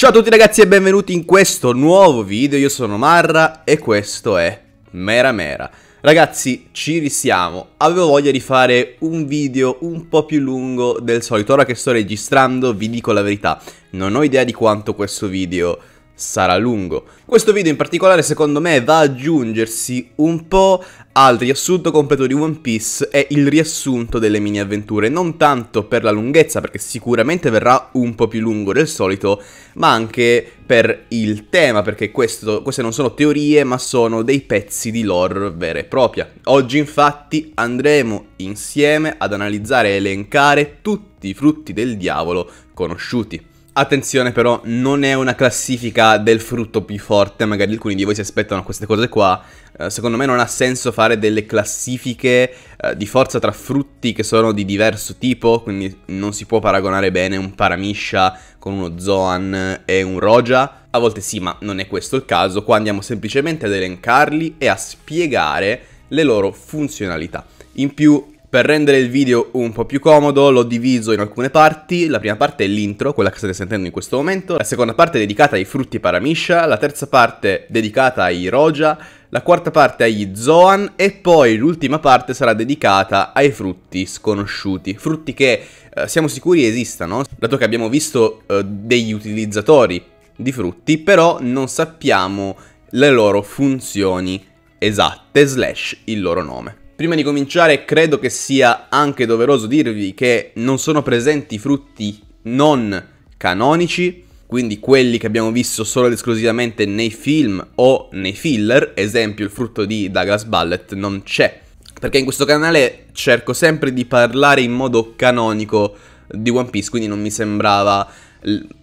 Ciao a tutti ragazzi e benvenuti in questo nuovo video, io sono Marra e questo è Mera Mera. Ragazzi, ci risiamo, avevo voglia di fare un video un po' più lungo del solito, ora che sto registrando vi dico la verità, non ho idea di quanto questo video sarà lungo. Questo video in particolare secondo me va ad aggiungersi un po' al riassunto completo di One Piece è il riassunto delle mini avventure, non tanto per la lunghezza, perché sicuramente verrà un po' più lungo del solito, ma anche per il tema, perché questo, queste non sono teorie, ma sono dei pezzi di lore vera e propria. Oggi infatti andremo insieme ad analizzare e elencare tutti i frutti del diavolo conosciuti. Attenzione però, non è una classifica del frutto più forte, magari alcuni di voi si aspettano queste cose qua, eh, secondo me non ha senso fare delle classifiche eh, di forza tra frutti che sono di diverso tipo, quindi non si può paragonare bene un paramiscia con uno zoan e un roja. A volte sì, ma non è questo il caso, qua andiamo semplicemente ad elencarli e a spiegare le loro funzionalità. In più, per rendere il video un po' più comodo l'ho diviso in alcune parti, la prima parte è l'intro, quella che state sentendo in questo momento, la seconda parte è dedicata ai frutti paramiscia, la terza parte è dedicata ai roja, la quarta parte agli Zoan e poi l'ultima parte sarà dedicata ai frutti sconosciuti, frutti che eh, siamo sicuri esistano, dato che abbiamo visto eh, degli utilizzatori di frutti, però non sappiamo le loro funzioni esatte slash il loro nome. Prima di cominciare credo che sia anche doveroso dirvi che non sono presenti frutti non canonici, quindi quelli che abbiamo visto solo ed esclusivamente nei film o nei filler, esempio il frutto di Douglas Ballet, non c'è. Perché in questo canale cerco sempre di parlare in modo canonico di One Piece, quindi non mi sembrava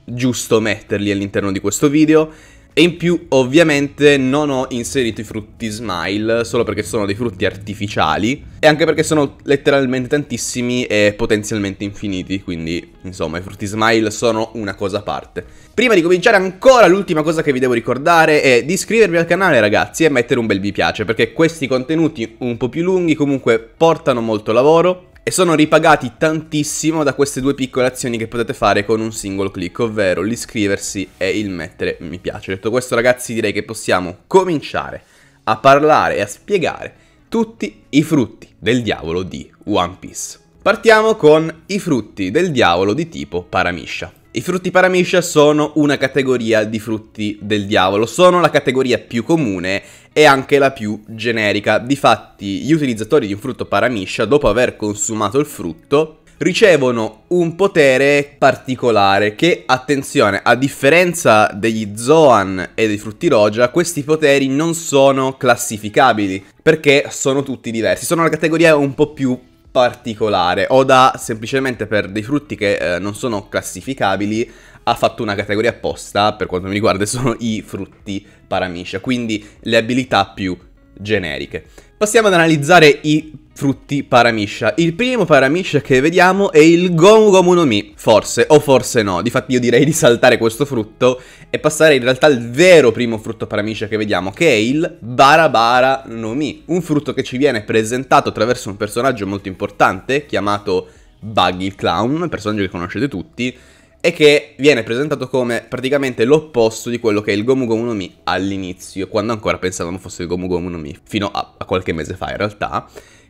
giusto metterli all'interno di questo video e in più ovviamente non ho inserito i frutti smile solo perché sono dei frutti artificiali e anche perché sono letteralmente tantissimi e potenzialmente infiniti, quindi insomma i frutti smile sono una cosa a parte. Prima di cominciare ancora l'ultima cosa che vi devo ricordare è di iscrivervi al canale ragazzi e mettere un bel mi piace perché questi contenuti un po' più lunghi comunque portano molto lavoro e sono ripagati tantissimo da queste due piccole azioni che potete fare con un singolo clic, ovvero l'iscriversi e il mettere mi piace. Detto questo ragazzi direi che possiamo cominciare a parlare e a spiegare tutti i frutti del diavolo di One Piece. Partiamo con i frutti del diavolo di tipo paramiscia. I frutti paramiscia sono una categoria di frutti del diavolo, sono la categoria più comune e anche la più generica. Difatti, gli utilizzatori di un frutto paramiscia, dopo aver consumato il frutto, ricevono un potere particolare che, attenzione, a differenza degli Zoan e dei frutti Roja, questi poteri non sono classificabili perché sono tutti diversi, sono la categoria un po' più particolare. Oda, semplicemente per dei frutti che eh, non sono classificabili, ha fatto una categoria apposta, per quanto mi riguarda, sono i frutti paramiscia, quindi le abilità più generiche. Passiamo ad analizzare i frutti paramisha. Il primo paramisha che vediamo è il Gomu Gomu no Mi, forse o forse no. Difatti io direi di saltare questo frutto e passare in realtà al vero primo frutto paramisha che vediamo, che è il Barabara no Mi, un frutto che ci viene presentato attraverso un personaggio molto importante chiamato Buggy il Clown, un personaggio che conoscete tutti, e che viene presentato come praticamente l'opposto di quello che è il Gomu Gomu no Mi all'inizio, quando ancora pensavamo fosse il Gomu Gomu no Mi, fino a, a qualche mese fa in realtà.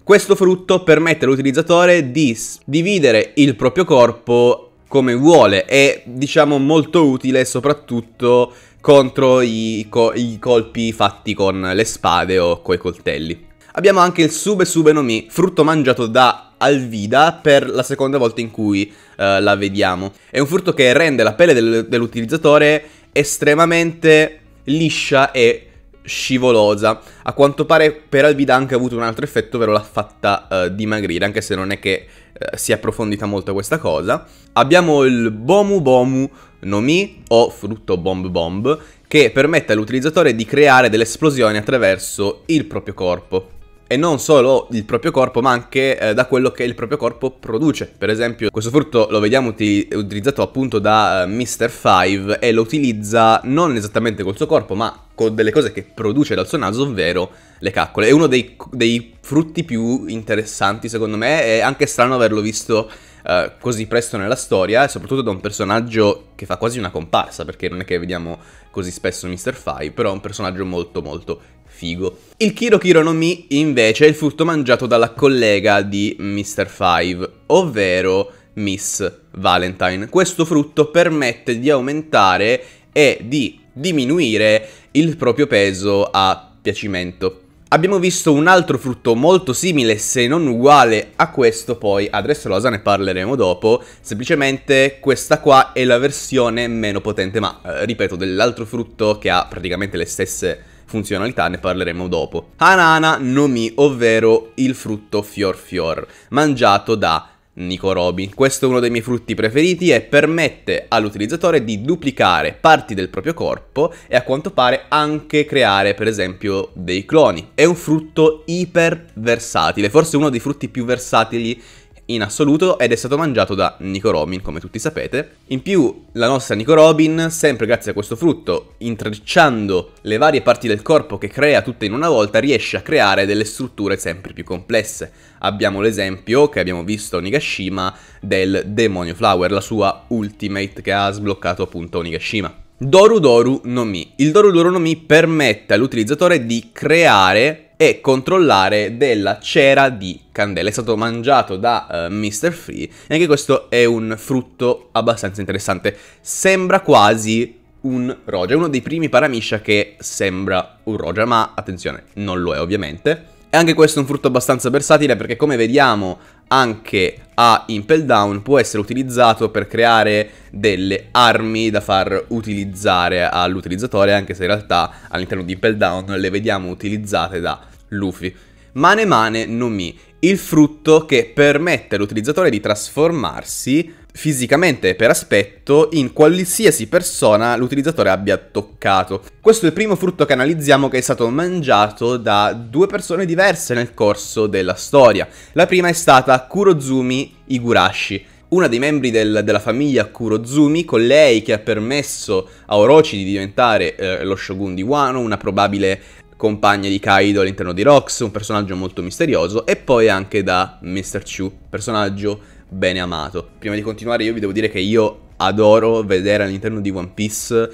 Questo frutto permette all'utilizzatore di dividere il proprio corpo come vuole, è diciamo molto utile soprattutto contro i, co i colpi fatti con le spade o coi coltelli. Abbiamo anche il Sube Sube no Mi, frutto mangiato da Alvida per la seconda volta in cui uh, la vediamo. È un frutto che rende la pelle del dell'utilizzatore estremamente liscia e scivolosa. A quanto pare per Albidank ha avuto un altro effetto, ovvero l'ha fatta uh, dimagrire, anche se non è che uh, si è approfondita molto questa cosa. Abbiamo il Bomu Bomu Nomi o frutto Bomb Bomb, che permette all'utilizzatore di creare delle esplosioni attraverso il proprio corpo. E non solo il proprio corpo, ma anche eh, da quello che il proprio corpo produce. Per esempio, questo frutto lo vediamo uti utilizzato appunto da uh, eh, Mr. Five e lo utilizza non esattamente col suo corpo, ma con delle cose che produce dal suo naso, ovvero le caccole. È uno dei, dei frutti più interessanti, secondo me. È anche strano averlo visto uh, così presto nella storia, e soprattutto da un personaggio che fa quasi una comparsa, perché non è che vediamo così spesso Mr. Fai, però è un personaggio molto molto figo. Il Kiro Kiro no Mi, invece, è il frutto mangiato dalla collega di Mr. Five, ovvero Miss Valentine. Questo frutto permette di aumentare e di diminuire il proprio peso a piacimento. Abbiamo visto un altro frutto molto simile, se non uguale a questo, poi ad Dressrosa ne parleremo dopo. Semplicemente questa qua è la versione meno potente, ma eh, ripeto, dell'altro frutto che ha praticamente le stesse funzionalità ne parleremo dopo. Hanana nomi, ovvero il frutto fior fior, mangiato da Nicorobi. Questo è uno dei miei frutti preferiti e permette all'utilizzatore di duplicare parti del proprio corpo e a quanto pare anche creare per esempio dei cloni. È un frutto iper versatile, forse uno dei frutti più versatili in assoluto ed è stato mangiato da Nico Robin, come tutti sapete. In più, la nostra Nico Robin, sempre grazie a questo frutto, intrecciando le varie parti del corpo che crea tutte in una volta, riesce a creare delle strutture sempre più complesse. Abbiamo l'esempio che abbiamo visto a Onigashima del Demonio Flower, la sua ultimate che ha sbloccato appunto Onigashima. Doru Doru no Mi. Il Doru Doru no Mi permette all'utilizzatore di creare e controllare della cera di candela. È stato mangiato da uh, eh, Mr. Free e anche questo è un frutto abbastanza interessante. Sembra quasi un è uno dei primi paramiscia che sembra un Roja, ma attenzione, non lo è ovviamente. E anche questo è un frutto abbastanza versatile perché come vediamo anche a Impel Down può essere utilizzato per creare delle armi da far utilizzare all'utilizzatore, anche se in realtà all'interno di Impel Down le vediamo utilizzate da Luffy. Mane Mane Nomi, il frutto che permette all'utilizzatore di trasformarsi fisicamente e per aspetto in qualsiasi persona l'utilizzatore abbia toccato. Questo è il primo frutto che analizziamo che è stato mangiato da due persone diverse nel corso della storia. La prima è stata Kurozumi Igurashi, una dei membri del, della famiglia Kurozumi, colei che ha permesso a Orochi di diventare eh, lo shogun di Wano, una probabile compagna di Kaido all'interno di Rox, un personaggio molto misterioso, e poi anche da Mr. Chu, personaggio bene amato. Prima di continuare io vi devo dire che io adoro vedere all'interno di One Piece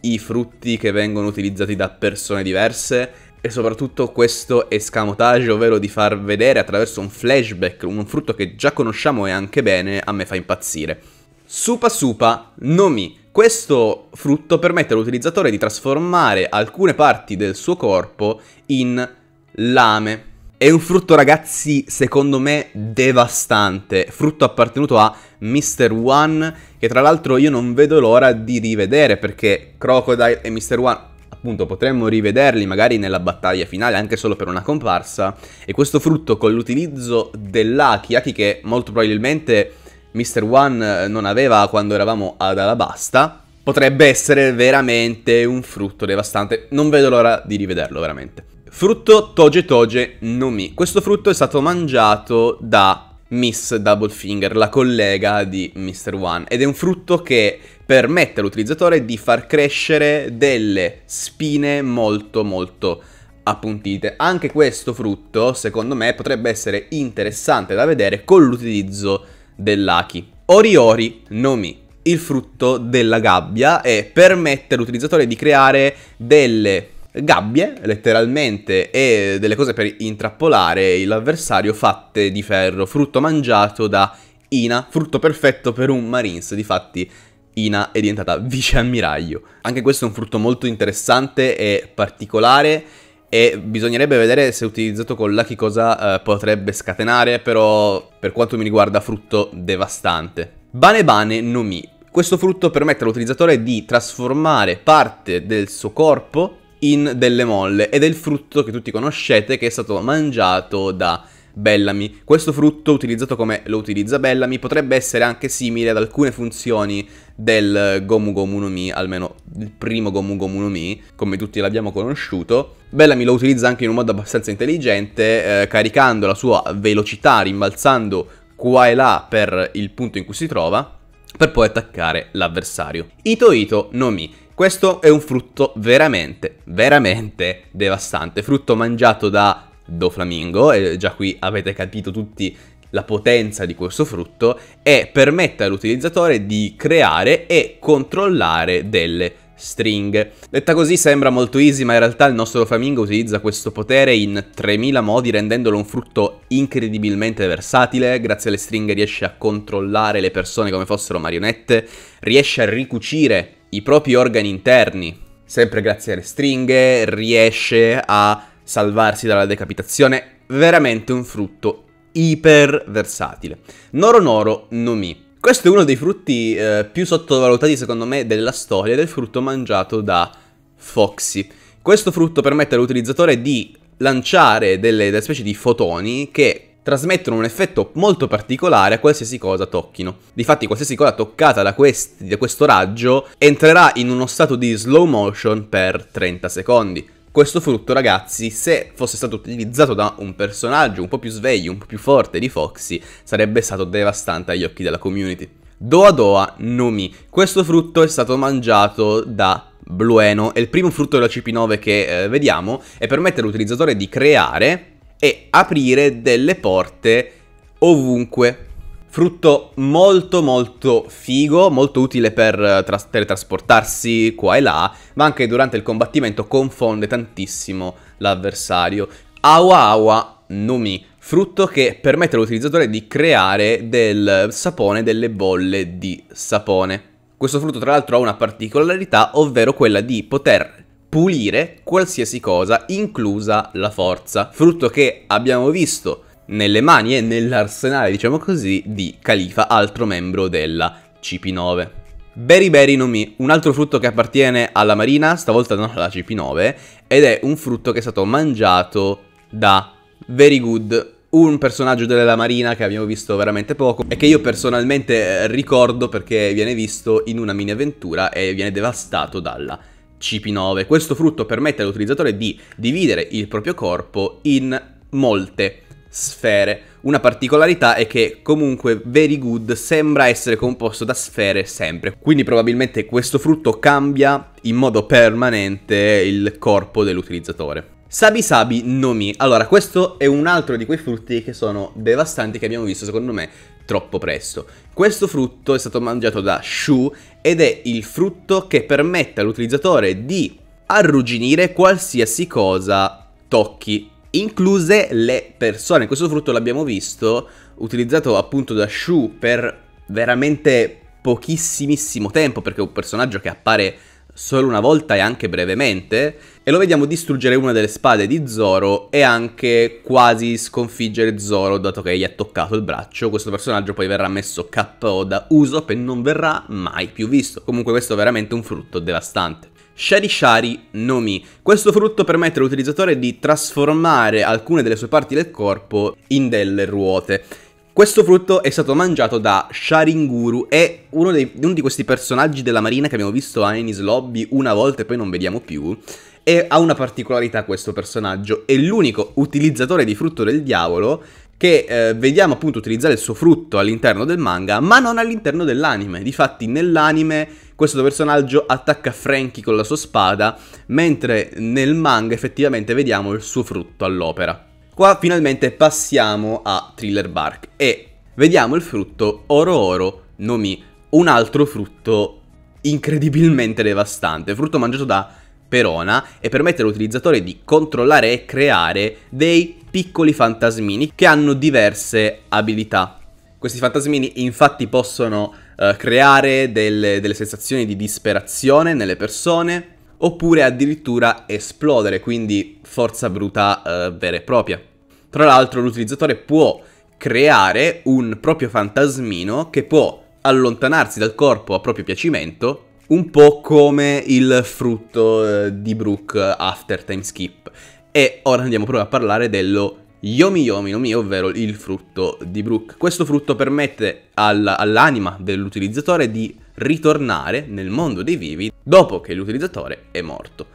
i frutti che vengono utilizzati da persone diverse e soprattutto questo escamotage, ovvero di far vedere attraverso un flashback un frutto che già conosciamo e anche bene, a me fa impazzire. Supa Supa Nomi questo frutto permette all'utilizzatore di trasformare alcune parti del suo corpo in lame. È un frutto ragazzi secondo me devastante, frutto appartenuto a Mr. One che tra l'altro io non vedo l'ora di rivedere perché Crocodile e Mr. One appunto potremmo rivederli magari nella battaglia finale anche solo per una comparsa e questo frutto con l'utilizzo dell'Aki, Aki che molto probabilmente Mr. One eh, non aveva quando eravamo ad Alabasta, potrebbe essere veramente un frutto devastante. Non vedo l'ora di rivederlo, veramente. Frutto Toge Toge Nomi. Questo frutto è stato mangiato da Miss Doublefinger, la collega di Mr. One, ed è un frutto che permette all'utilizzatore di far crescere delle spine molto molto appuntite. Anche questo frutto, secondo me, potrebbe essere interessante da vedere con l'utilizzo di dell'Aki. Oriori no Mi, il frutto della gabbia e permette all'utilizzatore di creare delle gabbie, letteralmente, e delle cose per intrappolare l'avversario fatte di ferro, frutto mangiato da Ina, frutto perfetto per un Marines, difatti Ina è diventata viceammiraglio. Anche questo è un frutto molto interessante e particolare e bisognerebbe vedere se utilizzato con la cosa eh, potrebbe scatenare, però per quanto mi riguarda frutto devastante. Bane Bane no Mi. Questo frutto permette all'utilizzatore di trasformare parte del suo corpo in delle molle ed è il frutto che tutti conoscete che è stato mangiato da Bellamy. Questo frutto, utilizzato come lo utilizza Bellamy, potrebbe essere anche simile ad alcune funzioni del Gomu Gomu no Mi, almeno il primo Gomu Gomu no Mi, come tutti l'abbiamo conosciuto. Bellamy lo utilizza anche in un modo abbastanza intelligente, eh, caricando la sua velocità, rimbalzando qua e là per il punto in cui si trova, per poi attaccare l'avversario. Ito Ito no Mi. Questo è un frutto veramente, veramente devastante. Frutto mangiato da Do Flamingo, e già qui avete capito tutti la potenza di questo frutto, e permette all'utilizzatore di creare e controllare delle stringhe. Detta così sembra molto easy, ma in realtà il nostro flamingo utilizza questo potere in 3000 modi, rendendolo un frutto incredibilmente versatile. Grazie alle stringhe riesce a controllare le persone come fossero marionette, riesce a ricucire i propri organi interni, sempre grazie alle stringhe, riesce a salvarsi dalla decapitazione, veramente un frutto iper versatile. Noro Noro Nomi. Questo è uno dei frutti eh, più sottovalutati secondo me della storia del frutto mangiato da Foxy. Questo frutto permette all'utilizzatore di lanciare delle, delle specie di fotoni che trasmettono un effetto molto particolare a qualsiasi cosa tocchino. Difatti qualsiasi cosa toccata da, questi, da questo raggio entrerà in uno stato di slow motion per 30 secondi. Questo frutto, ragazzi, se fosse stato utilizzato da un personaggio un po' più sveglio, un po' più forte di Foxy, sarebbe stato devastante agli occhi della community. Doa Doa Nomi. Questo frutto è stato mangiato da Blueno, è il primo frutto della CP9 che eh, vediamo e permette all'utilizzatore di creare e aprire delle porte ovunque Frutto molto molto figo, molto utile per eh, tras- teletrasportarsi qua e là, ma anche durante il combattimento confonde tantissimo l'avversario. Awa Awa Numi, frutto che permette all'utilizzatore di creare del sapone, delle bolle di sapone. Questo frutto tra l'altro ha una particolarità, ovvero quella di poter pulire qualsiasi cosa, inclusa la forza. Frutto che abbiamo visto nelle mani e nell'arsenale, diciamo così, di Califa, altro membro della CP9. Berry Berry no Mi, un altro frutto che appartiene alla marina, stavolta non alla CP9, ed è un frutto che è stato mangiato da Very Good, un personaggio della marina che abbiamo visto veramente poco e che io personalmente eh, ricordo perché viene visto in una mini avventura e viene devastato dalla CP9. Questo frutto permette all'utilizzatore di dividere il proprio corpo in molte sfere. Una particolarità è che comunque Very Good sembra essere composto da sfere sempre, quindi probabilmente questo frutto cambia in modo permanente il corpo dell'utilizzatore. Sabi Sabi Nomi. Allora, questo è un altro di quei frutti che sono devastanti che abbiamo visto, secondo me, troppo presto. Questo frutto è stato mangiato da Shu ed è il frutto che permette all'utilizzatore di arrugginire qualsiasi cosa tocchi incluse le persone. Questo frutto l'abbiamo visto utilizzato appunto da Shu per veramente pochissimissimo tempo, perché è un personaggio che appare solo una volta e anche brevemente, e lo vediamo distruggere una delle spade di Zoro e anche quasi sconfiggere Zoro dato che gli ha toccato il braccio. Questo personaggio poi verrà messo KO da Usopp e non verrà mai più visto. Comunque questo è veramente un frutto devastante. Shari Shari no Mi. Questo frutto permette all'utilizzatore di trasformare alcune delle sue parti del corpo in delle ruote. Questo frutto è stato mangiato da Sharinguru, è uno, dei, uno di questi personaggi della marina che abbiamo visto a Ennis Lobby una volta e poi non vediamo più. E ha una particolarità questo personaggio, è l'unico utilizzatore di frutto del diavolo che eh, vediamo appunto utilizzare il suo frutto all'interno del manga, ma non all'interno dell'anime. Difatti nell'anime questo personaggio attacca Frankie con la sua spada, mentre nel manga effettivamente vediamo il suo frutto all'opera. Qua finalmente passiamo a Thriller Bark e vediamo il frutto Oro Oro Nomi, un altro frutto incredibilmente devastante, frutto mangiato da Perona e permette all'utilizzatore di controllare e creare dei piccoli fantasmini che hanno diverse abilità. Questi fantasmini infatti possono eh, creare delle, delle sensazioni di disperazione nelle persone oppure addirittura esplodere, quindi forza bruta eh, vera e propria. Tra l'altro l'utilizzatore può creare un proprio fantasmino che può allontanarsi dal corpo a proprio piacimento, un po' come il frutto eh, di Brooke eh, after time skip. E ora andiamo proprio a parlare dello Yomi Yomi no Mi, ovvero il frutto di Brook. Questo frutto permette all'anima dell'utilizzatore di ritornare nel mondo dei vivi dopo che l'utilizzatore è morto.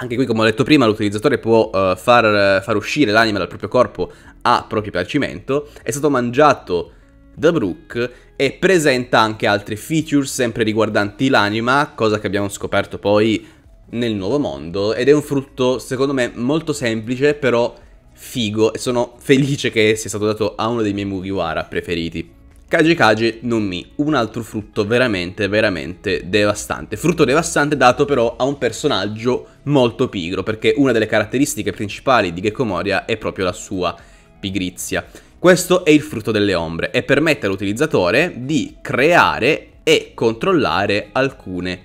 Anche qui, come ho detto prima, l'utilizzatore può uh, far, far, uscire l'anima dal proprio corpo a proprio piacimento. È stato mangiato da Brook e presenta anche altre feature sempre riguardanti l'anima, cosa che abbiamo scoperto poi nel nuovo mondo ed è un frutto secondo me molto semplice però figo e sono felice che sia stato dato a uno dei miei Mugiwara preferiti. Kaji Kaji non mi, un altro frutto veramente, veramente devastante. Frutto devastante dato però a un personaggio molto pigro, perché una delle caratteristiche principali di Gecko Moria è proprio la sua pigrizia. Questo è il frutto delle ombre e permette all'utilizzatore di creare e controllare alcune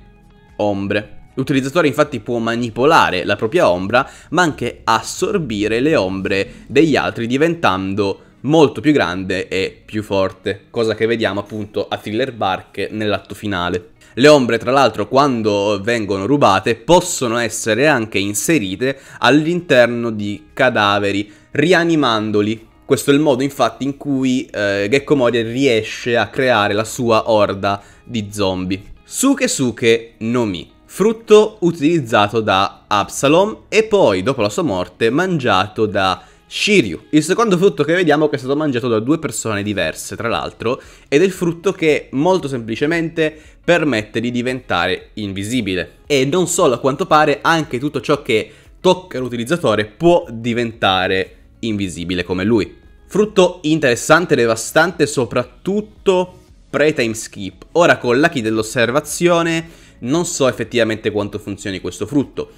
ombre. L'utilizzatore infatti può manipolare la propria ombra, ma anche assorbire le ombre degli altri diventando molto più grande e più forte, cosa che vediamo appunto a Thriller Bark nell'atto finale. Le ombre, tra l'altro, quando vengono rubate, possono essere anche inserite all'interno di cadaveri, rianimandoli. Questo è il modo, infatti, in cui eh, Gecko Moria riesce a creare la sua orda di zombie. Suke Suke no Mi frutto utilizzato da Absalom e poi, dopo la sua morte, mangiato da Shiryu. Il secondo frutto che vediamo che è stato mangiato da due persone diverse, tra l'altro, ed è il frutto che molto semplicemente permette di diventare invisibile. E non solo, a quanto pare, anche tutto ciò che tocca l'utilizzatore può diventare invisibile come lui. Frutto interessante e devastante soprattutto pre-time skip. Ora con l'Aki dell'osservazione non so effettivamente quanto funzioni questo frutto.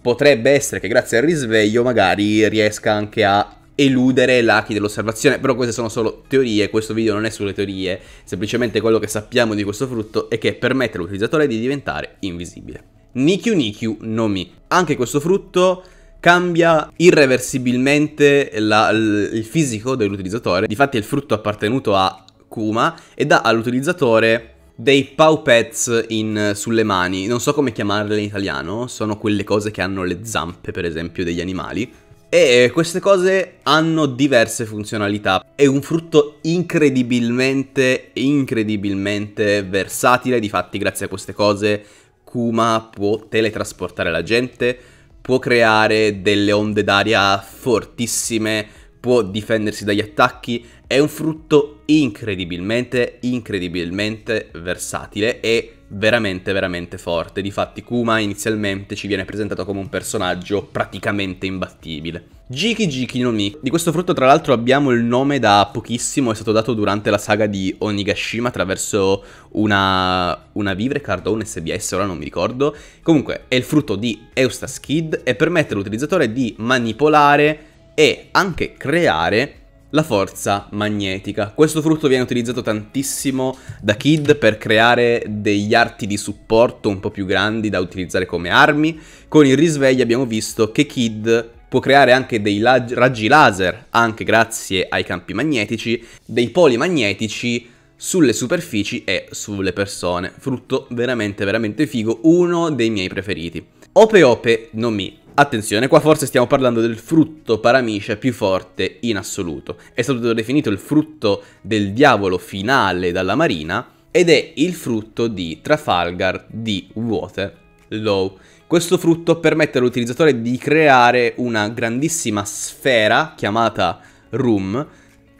Potrebbe essere che grazie al risveglio magari riesca anche a eludere l'ACI dell'osservazione, però queste sono solo teorie, questo video non è sulle teorie, semplicemente quello che sappiamo di questo frutto è che permette all'utilizzatore di diventare invisibile. Nikyu Nikyu Nomi. Anche questo frutto cambia irreversibilmente la, il fisico dell'utilizzatore, difatti il frutto appartenuto a Kuma e dà all'utilizzatore dei paupets in, sulle mani, non so come chiamarle in italiano, sono quelle cose che hanno le zampe per esempio degli animali. E queste cose hanno diverse funzionalità. È un frutto incredibilmente, incredibilmente versatile. Difatti, grazie a queste cose, Kuma può teletrasportare la gente, può creare delle onde d'aria fortissime, può difendersi dagli attacchi, è un frutto incredibilmente, incredibilmente versatile e veramente veramente forte. Difatti Kuma inizialmente ci viene presentato come un personaggio praticamente imbattibile. Jiki Jiki no Mi. Di questo frutto tra l'altro abbiamo il nome da pochissimo, è stato dato durante la saga di Onigashima attraverso una, una Vivrecard o un SBS, ora non mi ricordo. Comunque è il frutto di Eustace Kid e permette all'utilizzatore di manipolare e anche creare la forza magnetica. Questo frutto viene utilizzato tantissimo da Kid per creare degli arti di supporto un po' più grandi da utilizzare come armi. Con il risveglio abbiamo visto che Kid può creare anche dei raggi laser, anche grazie ai campi magnetici, dei poli magnetici sulle superfici e sulle persone. Frutto veramente veramente figo, uno dei miei preferiti. Ope Ope no Mi Attenzione, qua forse stiamo parlando del frutto paramicia più forte in assoluto. È stato definito il frutto del diavolo finale dalla marina ed è il frutto di Trafalgar di Waterloo. Questo frutto permette all'utilizzatore di creare una grandissima sfera chiamata room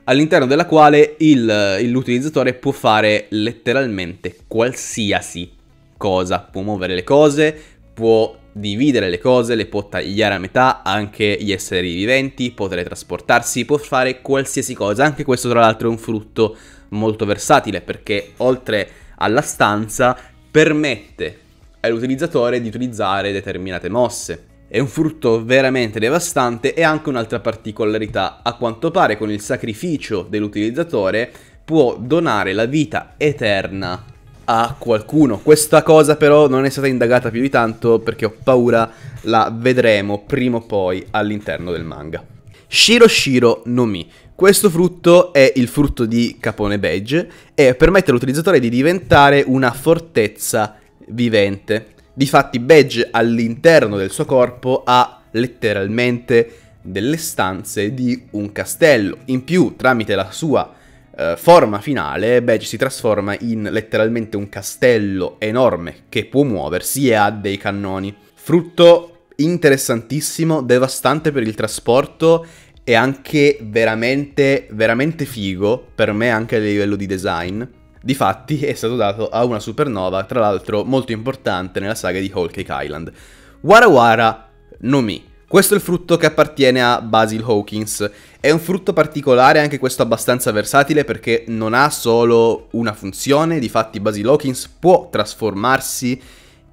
all'interno della quale il, l'utilizzatore può fare letteralmente qualsiasi cosa, può muovere le cose, può dividere le cose, le può tagliare a metà, anche gli esseri viventi, può teletrasportarsi, può fare qualsiasi cosa. Anche questo tra l'altro è un frutto molto versatile perché oltre alla stanza permette all'utilizzatore di utilizzare determinate mosse. È un frutto veramente devastante e anche un'altra particolarità, a quanto pare con il sacrificio dell'utilizzatore può donare la vita eterna a qualcuno. Questa cosa però non è stata indagata più di tanto perché ho paura la vedremo prima o poi all'interno del manga. Shiro Shiro no Mi. Questo frutto è il frutto di Capone Badge e permette all'utilizzatore di diventare una fortezza vivente. Difatti Badge all'interno del suo corpo ha letteralmente delle stanze di un castello. In più, tramite la sua eh, forma finale, beh, ci si trasforma in letteralmente un castello enorme che può muoversi e ha dei cannoni. Frutto interessantissimo, devastante per il trasporto e anche veramente, veramente figo, per me anche a livello di design. Difatti è stato dato a una supernova, tra l'altro molto importante nella saga di Whole Cake Island. Warawara Wara no Mi. Questo è il frutto che appartiene a Basil Hawkins, è un frutto particolare, anche questo abbastanza versatile perché non ha solo una funzione, difatti Basil Hawkins può trasformarsi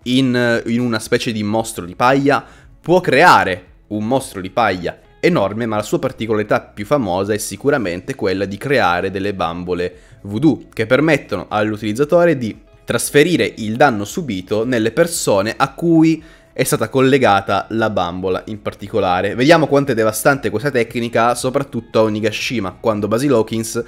in, in una specie di mostro di paglia, può creare un mostro di paglia enorme, ma la sua particolarità più famosa è sicuramente quella di creare delle bambole voodoo che permettono all'utilizzatore di trasferire il danno subito nelle persone a cui è stata collegata la bambola in particolare. Vediamo quanto è devastante questa tecnica, soprattutto a Onigashima, quando Basil Hawkins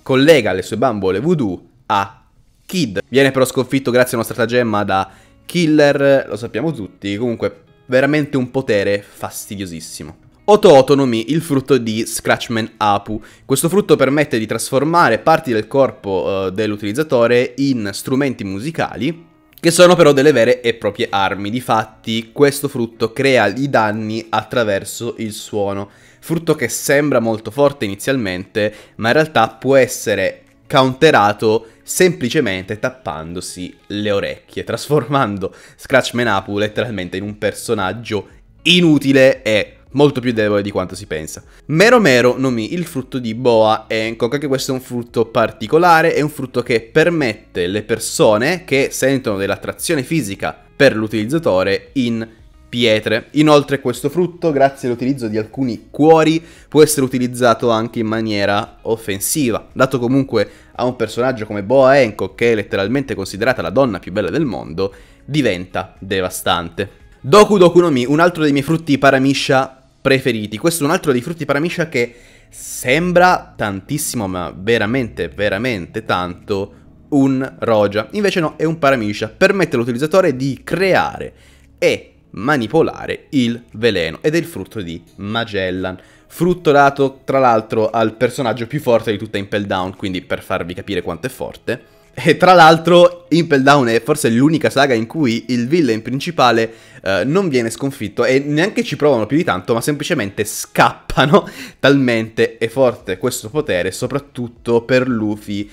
collega le sue bambole voodoo a Kid. Viene però sconfitto grazie a una stratagemma da Killer, lo sappiamo tutti, comunque veramente un potere fastidiosissimo. Otootonomi, il frutto di Scratchman Apu. Questo frutto permette di trasformare parti del corpo eh, dell'utilizzatore in strumenti musicali che sono però delle vere e proprie armi. Difatti, questo frutto crea i danni attraverso il suono. Frutto che sembra molto forte inizialmente, ma in realtà può essere counterato semplicemente tappandosi le orecchie, trasformando Scratch Manapu letteralmente in un personaggio inutile e molto più debole di quanto si pensa. Mero Mero nomi il frutto di Boa Hancock, anche questo è un frutto particolare, è un frutto che permette le persone che sentono dell'attrazione fisica per l'utilizzatore in pietre. Inoltre questo frutto, grazie all'utilizzo di alcuni cuori, può essere utilizzato anche in maniera offensiva, dato comunque a un personaggio come Boa Hancock, che è letteralmente considerata la donna più bella del mondo, diventa devastante. Doku Doku no Mi, un altro dei miei frutti paramiscia preferiti. Questo è un altro dei frutti paramicia che sembra tantissimo, ma veramente, veramente tanto, un roja. Invece no, è un paramicia. Permette all'utilizzatore di creare e manipolare il veleno ed è il frutto di Magellan. Frutto dato tra l'altro al personaggio più forte di tutta Impel Down, quindi per farvi capire quanto è forte e tra l'altro Impel Down è forse l'unica saga in cui il villain principale eh, non viene sconfitto e neanche ci provano più di tanto, ma semplicemente scappano. Talmente è forte questo potere, soprattutto per Luffy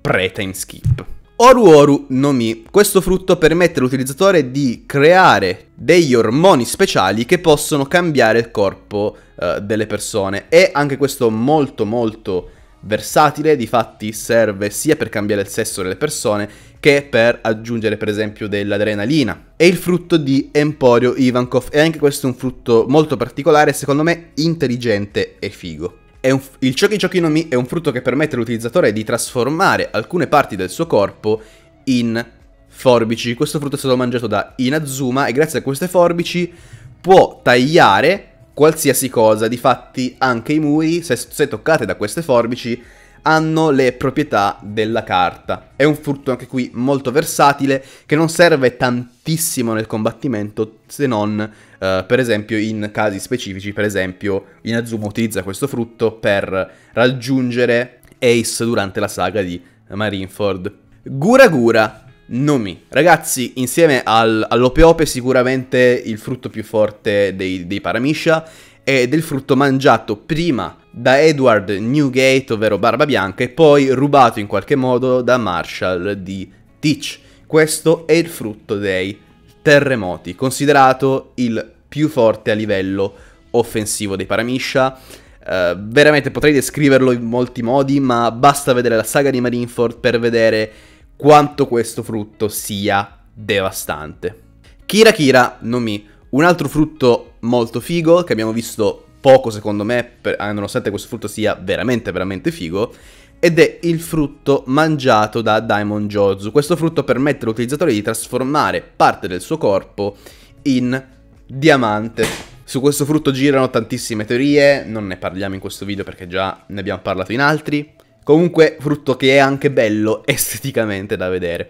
pre-time skip. Oru Oru no Mi. Questo frutto permette all'utilizzatore di creare degli ormoni speciali che possono cambiare il corpo eh, delle persone. E anche questo molto molto versatile, difatti serve sia per cambiare il sesso delle persone che per aggiungere per esempio dell'adrenalina. È il frutto di Emporio Ivankov e anche questo è un frutto molto particolare, secondo me intelligente e figo. Un, il Choki Choki no Mi è un frutto che permette all'utilizzatore di trasformare alcune parti del suo corpo in forbici. Questo frutto è stato mangiato da Inazuma e grazie a queste forbici può tagliare qualsiasi cosa, difatti anche i muri, se, se toccate da queste forbici, hanno le proprietà della carta. È un frutto anche qui molto versatile che non serve tantissimo nel combattimento se non eh, per esempio in casi specifici, per esempio Inazuma utilizza questo frutto per raggiungere Ace durante la saga di Marineford. Gura Gura Numi, ragazzi, insieme al, all'Opeope sicuramente il frutto più forte dei, dei Paramisha e del frutto mangiato prima da Edward Newgate, ovvero Barba Bianca, e poi rubato in qualche modo da Marshall di Teach. Questo è il frutto dei terremoti, considerato il più forte a livello offensivo dei Paramisha. Eh, veramente potrei descriverlo in molti modi, ma basta vedere la saga di Marineford per vedere quanto questo frutto sia devastante. Kira Kira Nomi, un altro frutto molto figo che abbiamo visto poco secondo me, per, ah, nonostante questo frutto sia veramente veramente figo, ed è il frutto mangiato da Daimon Jozu. Questo frutto permette all'utilizzatore di trasformare parte del suo corpo in diamante. Su questo frutto girano tantissime teorie, non ne parliamo in questo video perché già ne abbiamo parlato in altri, Comunque frutto che è anche bello esteticamente da vedere.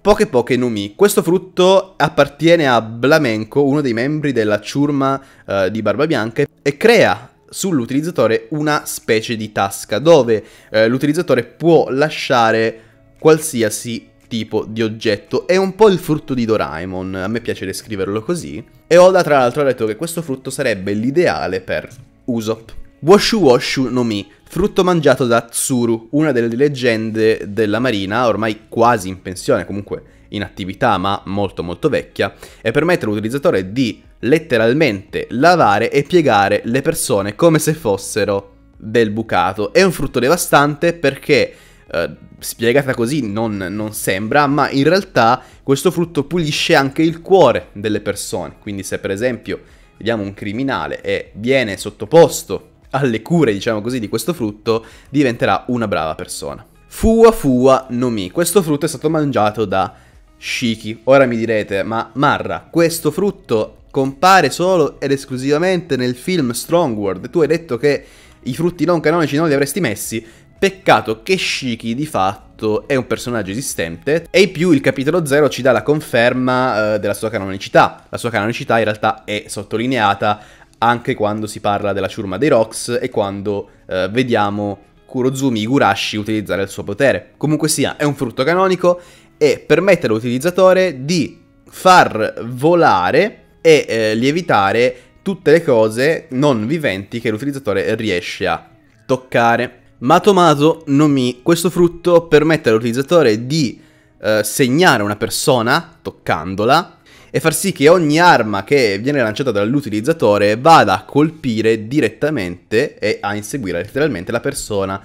Poche poche Numi. Questo frutto appartiene a Blamenco, uno dei membri della ciurma eh, di Barbabianca, e crea sull'utilizzatore una specie di tasca dove eh, l'utilizzatore può lasciare qualsiasi tipo di oggetto. È un po' il frutto di Doraemon, a me piace descriverlo così. E Oda tra l'altro ha detto che questo frutto sarebbe l'ideale per Usopp. Washu Washu no Mi Frutto mangiato da Tsuru, una delle leggende della marina, ormai quasi in pensione, comunque in attività ma molto molto vecchia, e permette all'utilizzatore di letteralmente lavare e piegare le persone come se fossero del bucato. È un frutto devastante perché, eh, spiegata così non, non sembra, ma in realtà questo frutto pulisce anche il cuore delle persone. Quindi se per esempio vediamo un criminale e viene sottoposto alle cure, diciamo così, di questo frutto, diventerà una brava persona. Fua Fua no Mi. Questo frutto è stato mangiato da Shiki. Ora mi direte, ma Marra, questo frutto compare solo ed esclusivamente nel film Strong World. Tu hai detto che i frutti non canonici non li avresti messi. Peccato che Shiki di fatto è un personaggio esistente e in più il capitolo 0 ci dà la conferma eh, della sua canonicità. La sua canonicità in realtà è sottolineata anche quando si parla della ciurma dei Rocks e quando eh, vediamo Kurozumi Igurashi utilizzare il suo potere. Comunque sia, è un frutto canonico e permette all'utilizzatore di far volare e eh, lievitare tutte le cose non viventi che l'utilizzatore riesce a toccare. Ma Tomato Nomi, questo frutto permette all'utilizzatore di eh, segnare una persona toccandola e far sì che ogni arma che viene lanciata dall'utilizzatore vada a colpire direttamente e a inseguire letteralmente la persona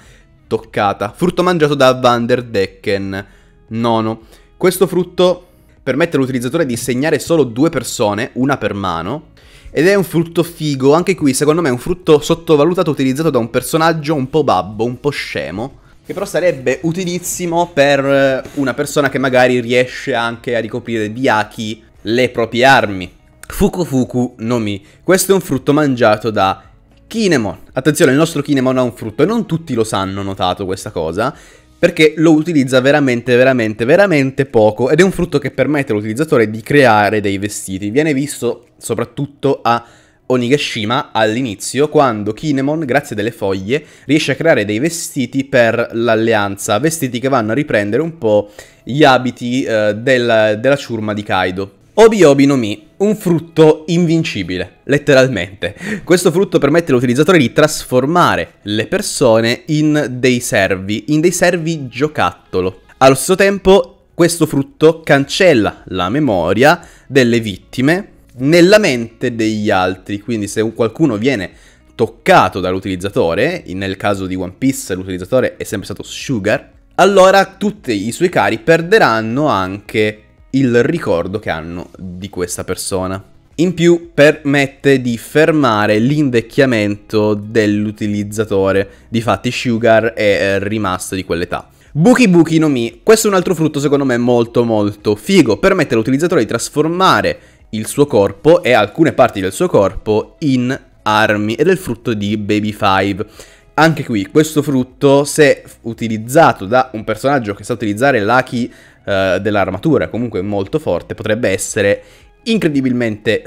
toccata. Frutto mangiato da Van der Decken. Nono. Questo frutto permette all'utilizzatore di segnare solo due persone, una per mano, ed è un frutto figo, anche qui secondo me è un frutto sottovalutato utilizzato da un personaggio un po' babbo, un po' scemo, che però sarebbe utilissimo per una persona che magari riesce anche a ricoprire di biachi le proprie armi. Fukufuku no Mi. Questo è un frutto mangiato da Kinemon. Attenzione, il nostro Kinemon ha un frutto e non tutti lo sanno, ho notato questa cosa, perché lo utilizza veramente, veramente, veramente poco ed è un frutto che permette all'utilizzatore di creare dei vestiti. Viene visto soprattutto a Onigashima all'inizio, quando Kinemon, grazie a delle foglie, riesce a creare dei vestiti per l'alleanza, vestiti che vanno a riprendere un po' gli abiti eh, della, della ciurma di Kaido. Obi Obi no Mi, un frutto invincibile, letteralmente. Questo frutto permette all'utilizzatore di trasformare le persone in dei servi, in dei servi giocattolo. Allo stesso tempo, questo frutto cancella la memoria delle vittime nella mente degli altri, quindi se qualcuno viene toccato dall'utilizzatore, nel caso di One Piece l'utilizzatore è sempre stato Sugar, allora tutti i suoi cari perderanno anche il ricordo che hanno di questa persona. In più permette di fermare l'invecchiamento dell'utilizzatore, difatti Sugar è eh, rimasto di quell'età. Buki Buki no Mi, questo è un altro frutto secondo me molto molto figo, permette all'utilizzatore di trasformare il suo corpo e alcune parti del suo corpo in armi ed è il frutto di Baby 5 anche qui questo frutto, se utilizzato da un personaggio che sa utilizzare l'aki eh, dell'armatura, comunque molto forte, potrebbe essere incredibilmente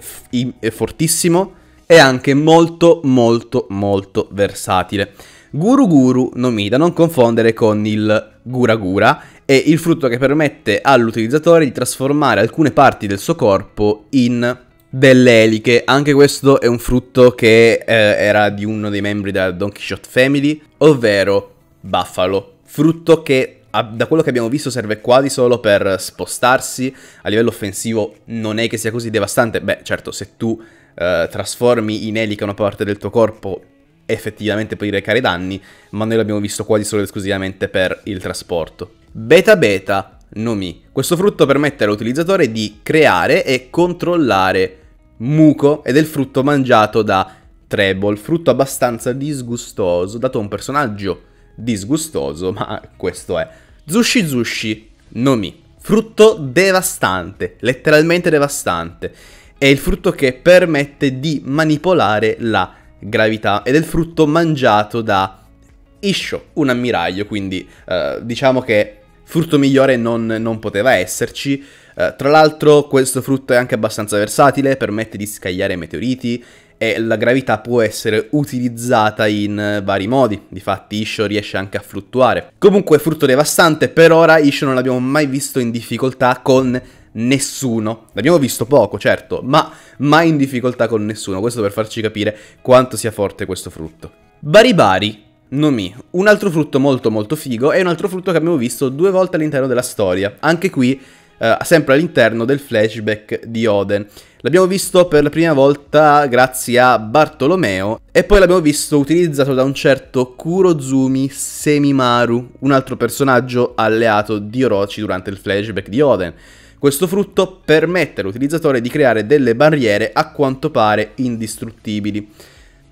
fortissimo e anche molto molto molto versatile. Guru Guru Nomi, da non confondere con il Gura Gura, è il frutto che permette all'utilizzatore di trasformare alcune parti del suo corpo in delle eliche. Anche questo è un frutto che eh, era di uno dei membri della Don Quixote Family, ovvero Buffalo. Frutto che da quello che abbiamo visto serve quasi solo per spostarsi. A livello offensivo non è che sia così devastante. Beh, certo, se tu eh, trasformi in elica una parte del tuo corpo effettivamente puoi recare danni, ma noi l'abbiamo visto quasi solo ed esclusivamente per il trasporto. Beta Beta Nomi. Questo frutto permette all'utilizzatore di creare e controllare muco ed è il frutto mangiato da Treble, frutto abbastanza disgustoso, dato a un personaggio disgustoso, ma questo è. Zushi Zushi Nomi, frutto devastante, letteralmente devastante. È il frutto che permette di manipolare la gravità ed è il frutto mangiato da Isho, un ammiraglio, quindi eh, diciamo che frutto migliore non, non poteva esserci. Uh, tra l'altro questo frutto è anche abbastanza versatile, permette di scagliare meteoriti e la gravità può essere utilizzata in eh, vari modi, difatti Isho riesce anche a fluttuare. Comunque frutto devastante, per ora Isho non l'abbiamo mai visto in difficoltà con nessuno. L'abbiamo visto poco, certo, ma mai in difficoltà con nessuno. Questo per farci capire quanto sia forte questo frutto. Baribari Nomi, un altro frutto molto molto figo è un altro frutto che abbiamo visto due volte all'interno della storia, anche qui eh, sempre all'interno del flashback di Oden. L'abbiamo visto per la prima volta grazie a Bartolomeo e poi l'abbiamo visto utilizzato da un certo Kurozumi Semimaru, un altro personaggio alleato di Orochi durante il flashback di Oden. Questo frutto permette all'utilizzatore di creare delle barriere a quanto pare indistruttibili.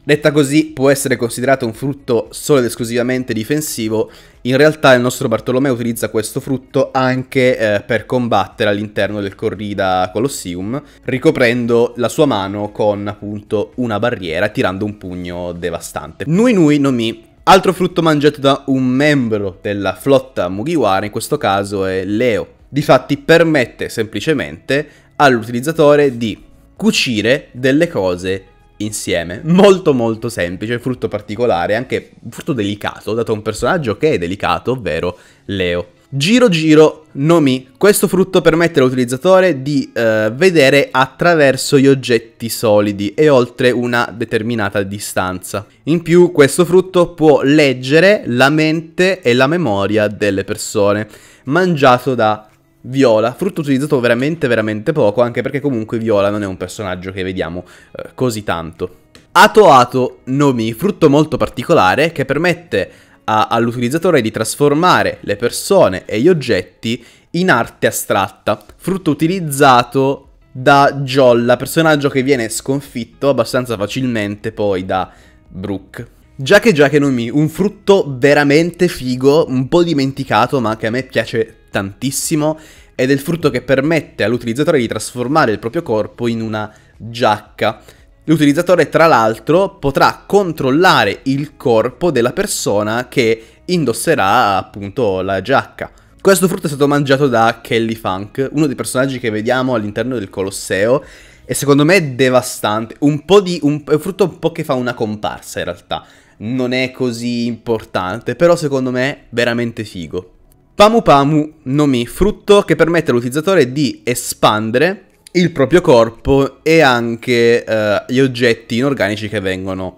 Detta così, può essere considerato un frutto solo ed esclusivamente difensivo, in realtà il nostro Bartolomeo utilizza questo frutto anche eh, per combattere all'interno del corrida Colosseum, ricoprendo la sua mano con appunto una barriera, tirando un pugno devastante. Nui Nui no Mi Altro frutto mangiato da un membro della flotta Mugiwara, in questo caso è Leo. Difatti permette semplicemente all'utilizzatore di cucire delle cose insieme. Molto molto semplice, frutto particolare, anche frutto delicato, dato a un personaggio che è delicato, ovvero Leo. Giro giro nomi. Questo frutto permette all'utilizzatore di eh, vedere attraverso gli oggetti solidi e oltre una determinata distanza. In più questo frutto può leggere la mente e la memoria delle persone, mangiato da Viola, frutto utilizzato veramente veramente poco, anche perché comunque Viola non è un personaggio che vediamo eh, così tanto. Ato Ato Nomi, frutto molto particolare che permette all'utilizzatore di trasformare le persone e gli oggetti in arte astratta, frutto utilizzato da Jolla, personaggio che viene sconfitto abbastanza facilmente poi da Brooke. Già che già che non un frutto veramente figo, un po' dimenticato, ma che a me piace tantissimo ed è il frutto che permette all'utilizzatore di trasformare il proprio corpo in una giacca. L'utilizzatore, tra l'altro, potrà controllare il corpo della persona che indosserà appunto la giacca. Questo frutto è stato mangiato da Kelly Funk, uno dei personaggi che vediamo all'interno del Colosseo. E secondo me è devastante. Un po' di. Un, è un frutto un po' che fa una comparsa in realtà. Non è così importante, però secondo me è veramente figo. Pamu Pamu Nomi, frutto che permette all'utilizzatore di espandere il proprio corpo e anche eh, gli oggetti inorganici che vengono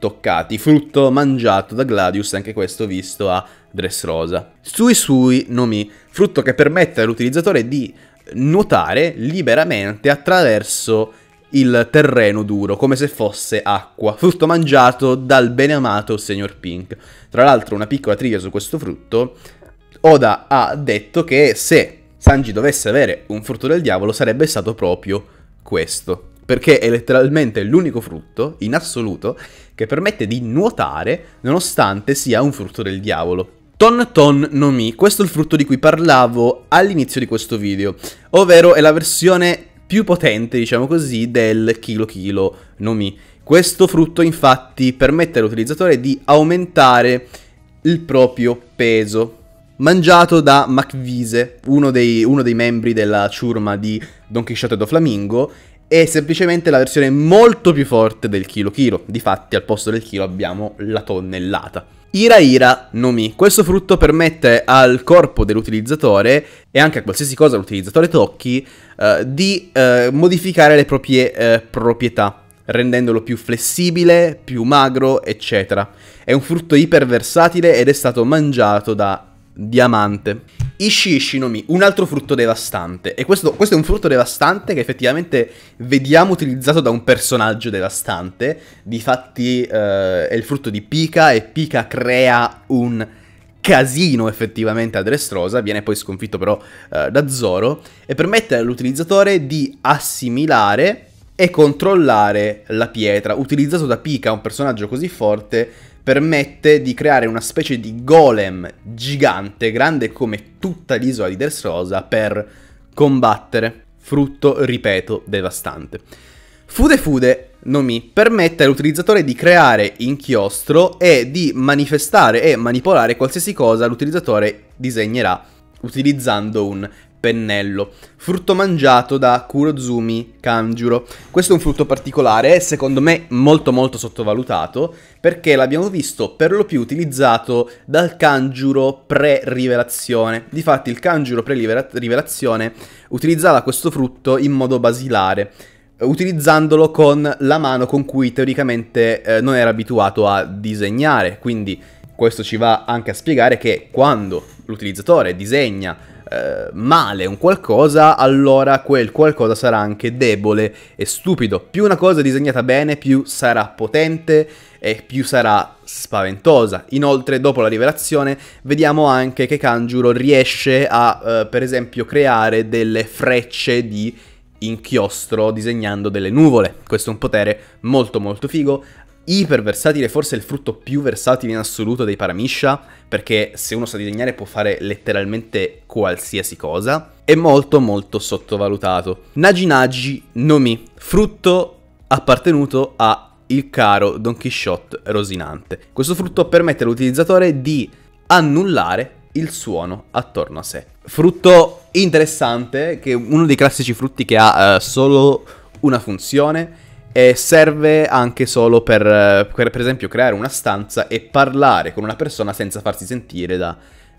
toccati. Frutto mangiato da Gladius, anche questo visto a Dressrosa. Sui Sui Nomi, frutto che permette all'utilizzatore di nuotare liberamente attraverso il terreno duro, come se fosse acqua, frutto mangiato dal beneamato Signor Pink. Tra l'altro una piccola trivia su questo frutto, Oda ha detto che se Sanji dovesse avere un frutto del diavolo sarebbe stato proprio questo. Perché è letteralmente l'unico frutto, in assoluto, che permette di nuotare nonostante sia un frutto del diavolo. Ton Ton no Mi, questo è il frutto di cui parlavo all'inizio di questo video, ovvero è la versione più potente, diciamo così, del Kilo Kilo no Mi. Questo frutto infatti permette all'utilizzatore di aumentare il proprio peso, mangiato da Macvise, uno dei, uno dei membri della ciurma di Don Quixote do Flamingo, è semplicemente la versione molto più forte del chilo chilo. Difatti, al posto del chilo abbiamo la tonnellata. Ira Ira Nomi. Questo frutto permette al corpo dell'utilizzatore e anche a qualsiasi cosa l'utilizzatore tocchi eh, di eh, modificare le proprie eh, proprietà, rendendolo più flessibile, più magro, eccetera. È un frutto iperversatile ed è stato mangiato da diamante. Ishishinomi, un altro frutto devastante. E questo, questo, è un frutto devastante che effettivamente vediamo utilizzato da un personaggio devastante. Difatti eh, è il frutto di Pika e Pika crea un casino effettivamente a Dressrosa, viene poi sconfitto però eh, da Zoro, e permette all'utilizzatore di assimilare e controllare la pietra, utilizzato da Pika, un personaggio così forte, permette di creare una specie di golem gigante, grande come tutta l'isola di Dressrosa, per combattere, frutto, ripeto, devastante. Fude Fude Nomi permette all'utilizzatore di creare inchiostro e di manifestare e manipolare qualsiasi cosa l'utilizzatore disegnerà utilizzando un pennello. Frutto mangiato da Kurozumi Kanjuro. Questo è un frutto particolare secondo me molto molto sottovalutato perché l'abbiamo visto per lo più utilizzato dal Kanjuro pre-rivelazione. Difatti il Kanjuro pre-rivelazione utilizzava questo frutto in modo basilare utilizzandolo con la mano con cui teoricamente eh, non era abituato a disegnare, quindi questo ci va anche a spiegare che quando l'utilizzatore disegna eh, male un qualcosa, allora quel qualcosa sarà anche debole e stupido. Più una cosa è disegnata bene, più sarà potente e più sarà spaventosa. Inoltre, dopo la rivelazione, vediamo anche che Kanjuro riesce a, eh, per esempio, creare delle frecce di inchiostro disegnando delle nuvole. Questo è un potere molto molto figo, iper versatile, forse il frutto più versatile in assoluto dei paramiscia, perché se uno sa disegnare può fare letteralmente qualsiasi cosa, è molto molto sottovalutato. Nagi Nagi Nomi, frutto appartenuto a il caro Don Quixote rosinante. Questo frutto permette all'utilizzatore di annullare il suono attorno a sé. Frutto interessante, che è uno dei classici frutti che ha uh, solo una funzione, e serve anche solo per, per, esempio, creare una stanza e parlare con una persona senza farsi sentire da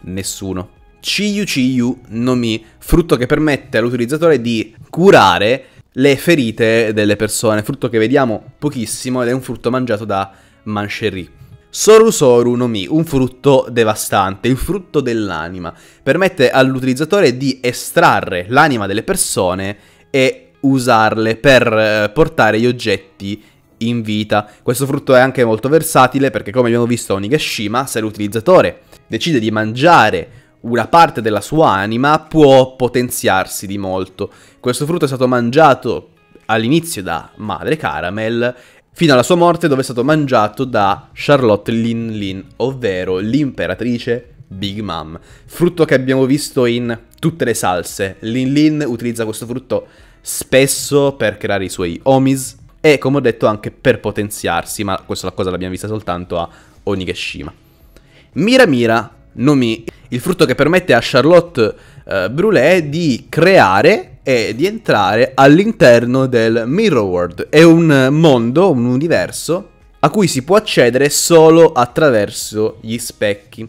nessuno. Ciyu Ciyu Nomi, frutto che permette all'utilizzatore di curare le ferite delle persone, frutto che vediamo pochissimo ed è un frutto mangiato da Mancheri. Soru Soru Nomi, un frutto devastante, il frutto dell'anima, permette all'utilizzatore di estrarre l'anima delle persone e usarle per eh, portare gli oggetti in vita. Questo frutto è anche molto versatile perché come abbiamo visto a Onigashima, se l'utilizzatore decide di mangiare una parte della sua anima, può potenziarsi di molto. Questo frutto è stato mangiato all'inizio da Madre Caramel fino alla sua morte dove è stato mangiato da Charlotte Lin Lin, ovvero l'imperatrice Big Mom, frutto che abbiamo visto in tutte le salse. Lin Lin utilizza questo frutto spesso per creare i suoi omis e come ho detto anche per potenziarsi, ma questa cosa l'abbiamo vista soltanto a Onigashima. Mira Mira Nomi, il frutto che permette a Charlotte eh, Brulé di creare e di entrare all'interno del Mirror World. È un mondo, un universo a cui si può accedere solo attraverso gli specchi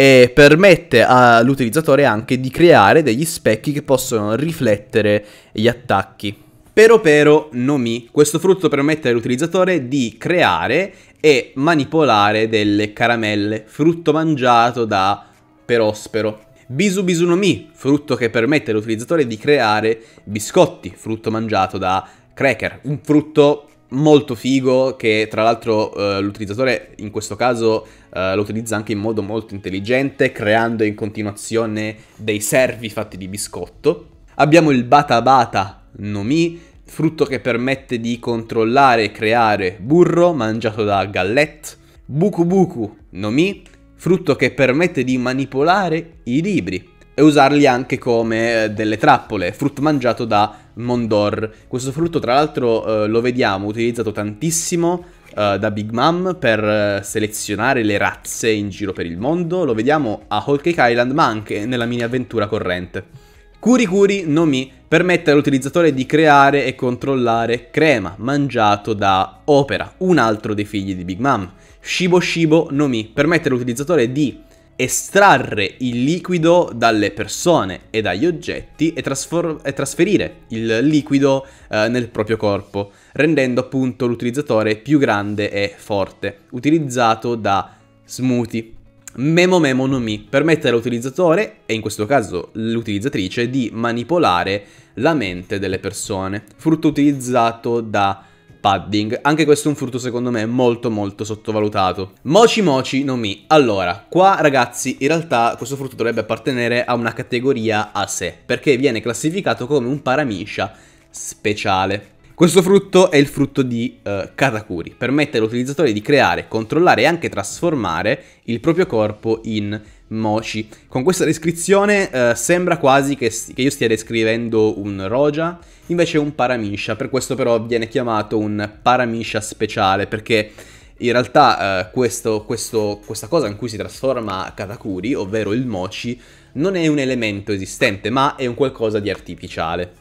e permette all'utilizzatore anche di creare degli specchi che possono riflettere gli attacchi. Pero pero nomi, questo frutto permette all'utilizzatore di creare e manipolare delle caramelle, frutto mangiato da Perospero. Bisu Bisu Nomi, frutto che permette all'utilizzatore di creare biscotti, frutto mangiato da Cracker, un frutto molto figo che tra l'altro eh, l'utilizzatore in questo caso eh, lo utilizza anche in modo molto intelligente creando in continuazione dei servi fatti di biscotto. Abbiamo il Bata Bata Nomi, frutto che permette di controllare e creare burro mangiato da gallette. Buku Buku Nomi, frutto che permette di manipolare i libri e usarli anche come eh, delle trappole, frutto mangiato da Mondor. Questo frutto tra l'altro eh, lo vediamo utilizzato tantissimo eh, da Big Mom per selezionare le razze in giro per il mondo, lo vediamo a Whole Cake Island ma anche nella mini avventura corrente. Curicuri Nomi permette all'utilizzatore di creare e controllare crema mangiato da Opera, un altro dei figli di Big Mom. Shibo Shibo Nomi permette all'utilizzatore di estrarre il liquido dalle persone e dagli oggetti e, trasfor- e trasferire il liquido eh, nel proprio corpo, rendendo appunto l'utilizzatore più grande e forte, utilizzato da smoothie. Memo Memo no Mi permette all'utilizzatore, e in questo caso l'utilizzatrice, di manipolare la mente delle persone, frutto utilizzato da padding. Anche questo è un frutto secondo me molto molto sottovalutato. Mochi mochi no mi. Allora, qua ragazzi in realtà questo frutto dovrebbe appartenere a una categoria a sé, perché viene classificato come un paramiscia speciale. Questo frutto è il frutto di uh, Katakuri, permette all'utilizzatore di creare, controllare e anche trasformare il proprio corpo in Mochi. Con questa descrizione eh, sembra quasi che, che, io stia descrivendo un Roja, invece è un Paramisha, per questo però viene chiamato un Paramisha speciale, perché in realtà eh, questo, questo, questa cosa in cui si trasforma Katakuri, ovvero il Mochi, non è un elemento esistente, ma è un qualcosa di artificiale.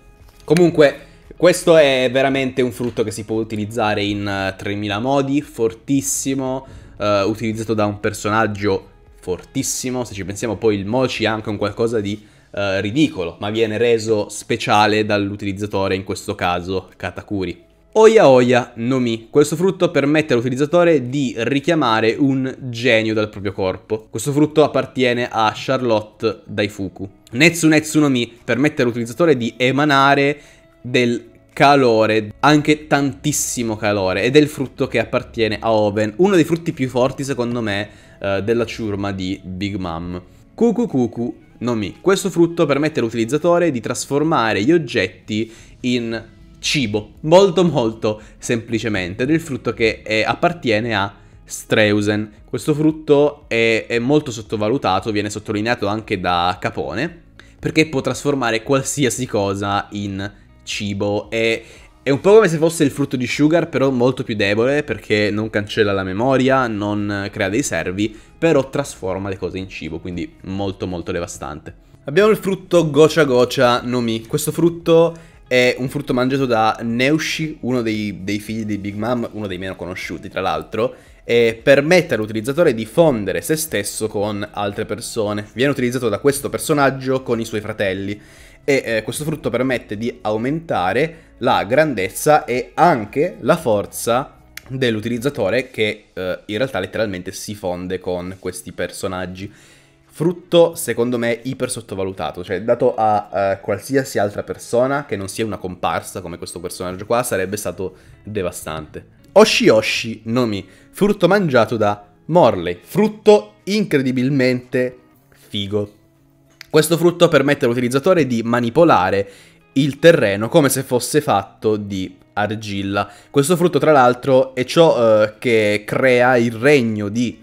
Comunque, questo è veramente un frutto che si può utilizzare in 3000 eh, modi, fortissimo, eh, utilizzato da un personaggio fortissimo, se ci pensiamo poi il mochi è anche un qualcosa di eh, ridicolo, ma viene reso speciale dall'utilizzatore, in questo caso Katakuri. Oya Oya no Mi. Questo frutto permette all'utilizzatore di richiamare un genio dal proprio corpo. Questo frutto appartiene a Charlotte Daifuku. Netsu Netsu no Mi permette all'utilizzatore di emanare del calore, anche tantissimo calore, ed è il frutto che appartiene a Oven, uno dei frutti più forti secondo me eh, della ciurma di Big Mom. Cucu cucu nomi. Questo frutto permette all'utilizzatore di trasformare gli oggetti in cibo, molto molto semplicemente, ed è il frutto che è, eh, appartiene a Streusen. Questo frutto è, è molto sottovalutato, viene sottolineato anche da Capone, perché può trasformare qualsiasi cosa in cibo cibo e è un po' come se fosse il frutto di sugar, però molto più debole perché non cancella la memoria, non crea dei servi, però trasforma le cose in cibo, quindi molto molto devastante. Abbiamo il frutto Gocha Gocha Nomi. Questo frutto è un frutto mangiato da Neushi, uno dei, dei figli di Big Mom, uno dei meno conosciuti tra l'altro, e permette all'utilizzatore di fondere se stesso con altre persone. Viene utilizzato da questo personaggio con i suoi fratelli e eh, questo frutto permette di aumentare la grandezza e anche la forza dell'utilizzatore che eh, in realtà letteralmente si fonde con questi personaggi. Frutto secondo me iper sottovalutato, cioè dato a eh, qualsiasi altra persona che non sia una comparsa come questo personaggio qua sarebbe stato devastante. Oshioshi Nomi, frutto mangiato da Morley, frutto incredibilmente figo. Questo frutto permette all'utilizzatore di manipolare il terreno come se fosse fatto di argilla. Questo frutto, tra l'altro, è ciò eh, che crea il regno di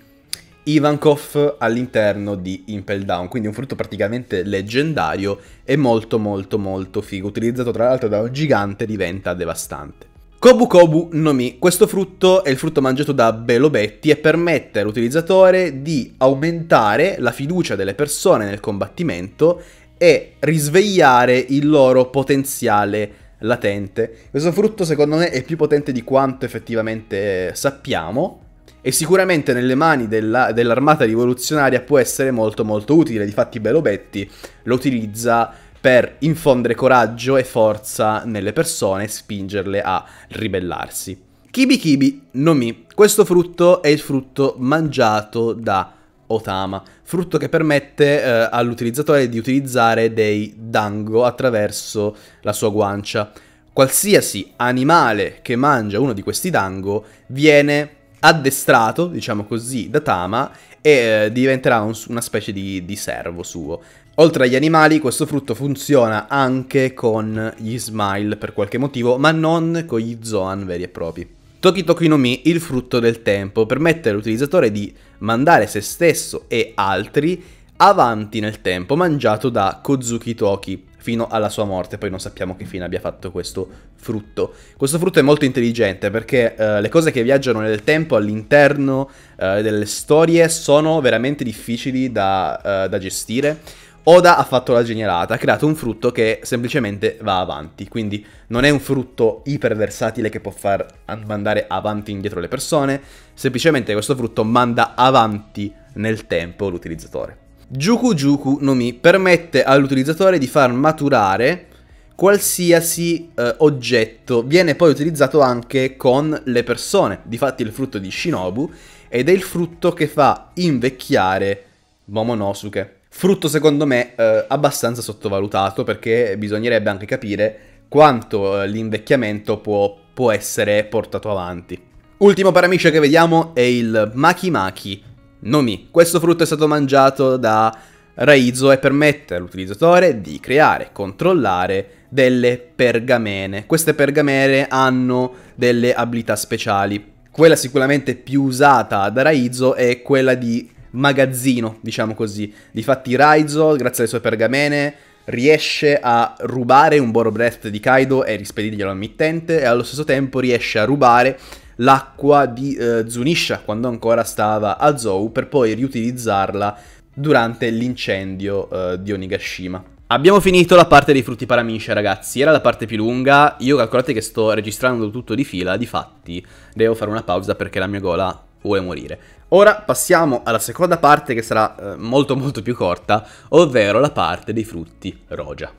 Ivankov all'interno di Impel Down, quindi un frutto praticamente leggendario e molto molto molto figo, utilizzato tra l'altro da un gigante diventa devastante. Kobu Kobu no Mi. Questo frutto è il frutto mangiato da Belobetti e permette all'utilizzatore di aumentare la fiducia delle persone nel combattimento e risvegliare il loro potenziale latente. Questo frutto secondo me è più potente di quanto effettivamente eh, sappiamo e sicuramente nelle mani della, dell'armata rivoluzionaria può essere molto molto utile. Difatti Belobetti lo utilizza per infondere coraggio e forza nelle persone e spingerle a ribellarsi. Kibi Kibi no Mi. Questo frutto è il frutto mangiato da Otama, frutto che permette eh, all'utilizzatore di utilizzare dei dango attraverso la sua guancia. Qualsiasi animale che mangia uno di questi dango viene addestrato, diciamo così, da Tama e eh, diventerà un, una specie di, di servo suo. Oltre agli animali, questo frutto funziona anche con gli smile per qualche motivo, ma non con gli zoan veri e propri. Toki Toki no Mi, il frutto del tempo, permette all'utilizzatore di mandare se stesso e altri avanti nel tempo, mangiato da Kozuki Toki, fino alla sua morte, poi non sappiamo che fine abbia fatto questo frutto. Questo frutto è molto intelligente perché eh, le cose che viaggiano nel tempo all'interno eh, delle storie sono veramente difficili da, eh, da gestire Oda ha fatto la genialata, ha creato un frutto che semplicemente va avanti, quindi non è un frutto iperversatile che può far mandare avanti e indietro le persone, semplicemente questo frutto manda avanti nel tempo l'utilizzatore. Juku Juku no Mi permette all'utilizzatore di far maturare qualsiasi eh, oggetto, viene poi utilizzato anche con le persone, difatti il frutto di Shinobu ed è il frutto che fa invecchiare Momonosuke. Frutto secondo me eh, abbastanza sottovalutato perché bisognerebbe anche capire quanto eh, l'invecchiamento può, può, essere portato avanti. Ultimo paramice che vediamo è il Makimaki Nomi. Questo frutto è stato mangiato da Raizo e permette all'utilizzatore di creare, controllare delle pergamene. Queste pergamene hanno delle abilità speciali. Quella sicuramente più usata da Raizo è quella di magazzino, diciamo così. Difatti Raizo, grazie alle sue pergamene, riesce a rubare un Boro Breath di Kaido e rispedirglielo al mittente e allo stesso tempo riesce a rubare l'acqua di eh, Zunisha quando ancora stava a Zou per poi riutilizzarla durante l'incendio eh, di Onigashima. Abbiamo finito la parte dei frutti paramici, ragazzi. Era la parte più lunga. Io calcolate che sto registrando tutto di fila, difatti devo fare una pausa perché la mia gola vuole morire. Ora passiamo alla seconda parte che sarà eh, molto molto più corta, ovvero la parte dei frutti rogia.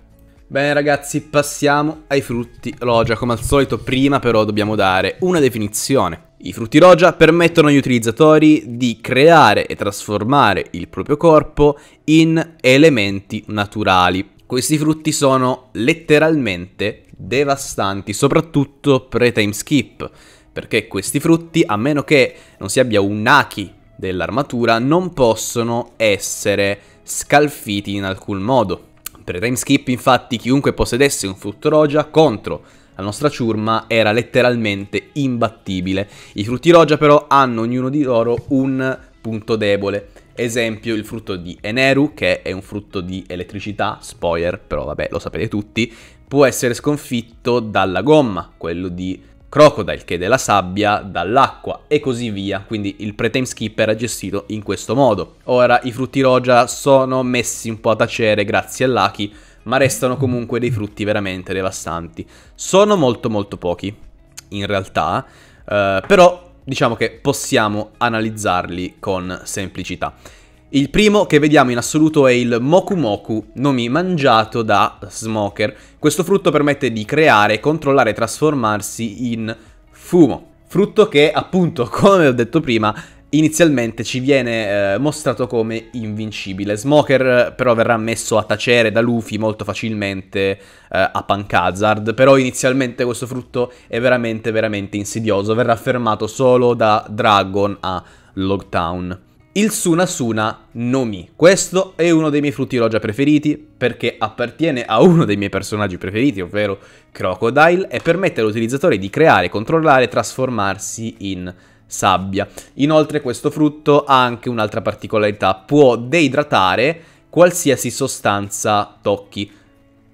Bene ragazzi, passiamo ai frutti rogia. Come al solito prima però dobbiamo dare una definizione. I frutti rogia permettono agli utilizzatori di creare e trasformare il proprio corpo in elementi naturali. Questi frutti sono letteralmente devastanti, soprattutto pre-time skip perché questi frutti, a meno che non si abbia un Haki dell'armatura, non possono essere scalfiti in alcun modo. Per time skip, infatti, chiunque possedesse un frutto rogia contro la nostra ciurma era letteralmente imbattibile. I frutti rogia, però, hanno ognuno di loro un punto debole. Esempio il frutto di Eneru, che è un frutto di elettricità, spoiler, però vabbè, lo sapete tutti, può essere sconfitto dalla gomma, quello di Crocodile che della sabbia, dall'acqua e così via, quindi il pre-time skipper è gestito in questo modo. Ora i frutti roja sono messi un po' a tacere grazie all'Aki, ma restano comunque dei frutti veramente devastanti. Sono molto molto pochi, in realtà, eh, però diciamo che possiamo analizzarli con semplicità. Il primo che vediamo in assoluto è il Moku Moku, nomi mangiato da Smoker. Questo frutto permette di creare, controllare e trasformarsi in fumo. Frutto che, appunto, come ho detto prima, inizialmente ci viene eh, mostrato come invincibile. Smoker eh, però verrà messo a tacere da Luffy molto facilmente eh, a Hazard, però inizialmente questo frutto è veramente veramente insidioso, verrà fermato solo da Dragon a Logtown il Sunasuna Nomi. Questo è uno dei miei frutti loggia preferiti perché appartiene a uno dei miei personaggi preferiti, ovvero Crocodile, e permette all'utilizzatore di creare, controllare e trasformarsi in sabbia. Inoltre questo frutto ha anche un'altra particolarità, può deidratare qualsiasi sostanza tocchi.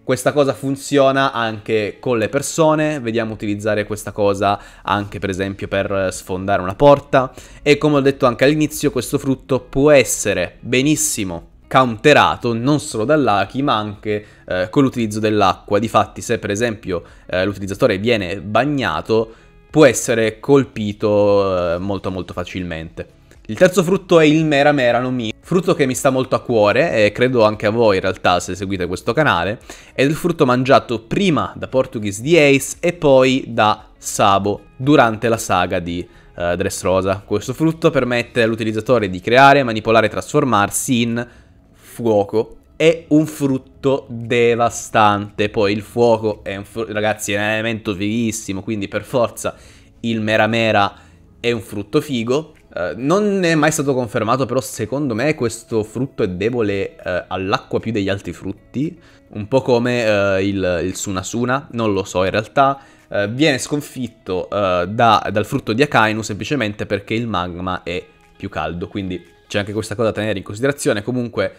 Questa cosa funziona anche con le persone, vediamo utilizzare questa cosa anche per esempio per sfondare una porta e come ho detto anche all'inizio questo frutto può essere benissimo counterato non solo dall'Aki ma anche eh, con l'utilizzo dell'acqua, difatti se per esempio eh, l'utilizzatore viene bagnato può essere colpito eh, molto molto facilmente. Il terzo frutto è il Mera Mera no frutto che mi sta molto a cuore e credo anche a voi in realtà se seguite questo canale, ed è il frutto mangiato prima da Portuguese di Ace e poi da Sabo durante la saga di uh, Dressrosa. Questo frutto permette all'utilizzatore di creare, manipolare e trasformarsi in fuoco è un frutto devastante. Poi il fuoco è un frutto, ragazzi, è un elemento fighissimo, quindi per forza il mera mera è un frutto figo. Eh, non è mai stato confermato, però secondo me questo frutto è debole uh, all'acqua più degli altri frutti, un po' come uh, il, il Sunasuna, non lo so in realtà, viene sconfitto da, dal frutto di Akainu semplicemente perché il magma è più caldo, quindi c'è anche questa cosa da tenere in considerazione, comunque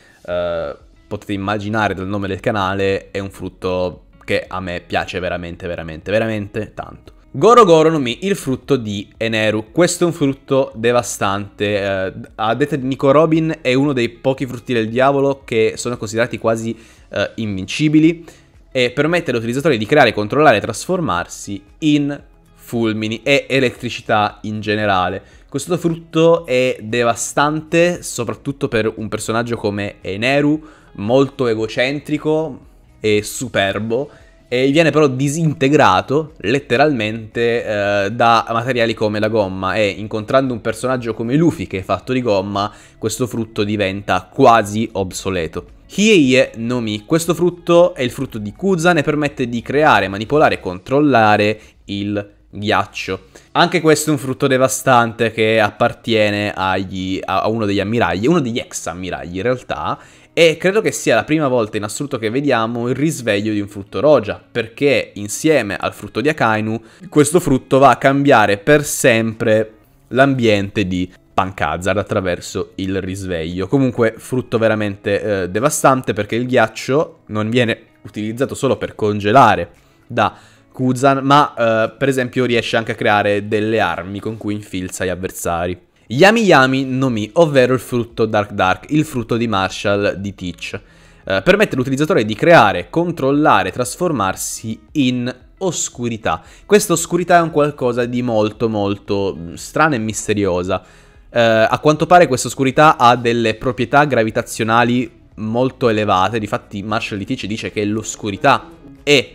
potete immaginare dal nome del canale è un frutto che a me piace veramente, veramente, veramente tanto. Goro Goro no Mi, il frutto di Eneru. Questo è un frutto devastante. Eh, a detta di Nico Robin è uno dei pochi frutti del diavolo che sono considerati quasi eh, invincibili e permette all'utilizzatore di creare, controllare e trasformarsi in fulmini e elettricità in generale. Questo frutto è devastante soprattutto per un personaggio come Eneru, molto egocentrico e superbo e viene però disintegrato letteralmente eh, da materiali come la gomma e incontrando un personaggio come Luffy che è fatto di gomma, questo frutto diventa quasi obsoleto. Hieie no Mi, questo frutto è il frutto di Kuzan e permette di creare, manipolare e controllare il ghiaccio. Anche questo è un frutto devastante che appartiene agli, a uno degli ammiragli, uno degli ex ammiragli in realtà, e credo che sia la prima volta in assoluto che vediamo il risveglio di un frutto rogia, perché insieme al frutto di Akainu questo frutto va a cambiare per sempre l'ambiente di Punk attraverso il risveglio. Comunque frutto veramente eh, devastante perché il ghiaccio non viene utilizzato solo per congelare da Kuzan, ma eh, per esempio riesce anche a creare delle armi con cui infilza gli avversari. Yami Yami no Mi, ovvero il frutto Dark Dark, il frutto di Marshall di Teach. Eh, permette all'utilizzatore di creare, controllare, trasformarsi in oscurità. Questa oscurità è un qualcosa di molto molto mm, strana e misteriosa. Eh, a quanto pare questa oscurità ha delle proprietà gravitazionali molto elevate, difatti Marshall di Teach dice che l'oscurità è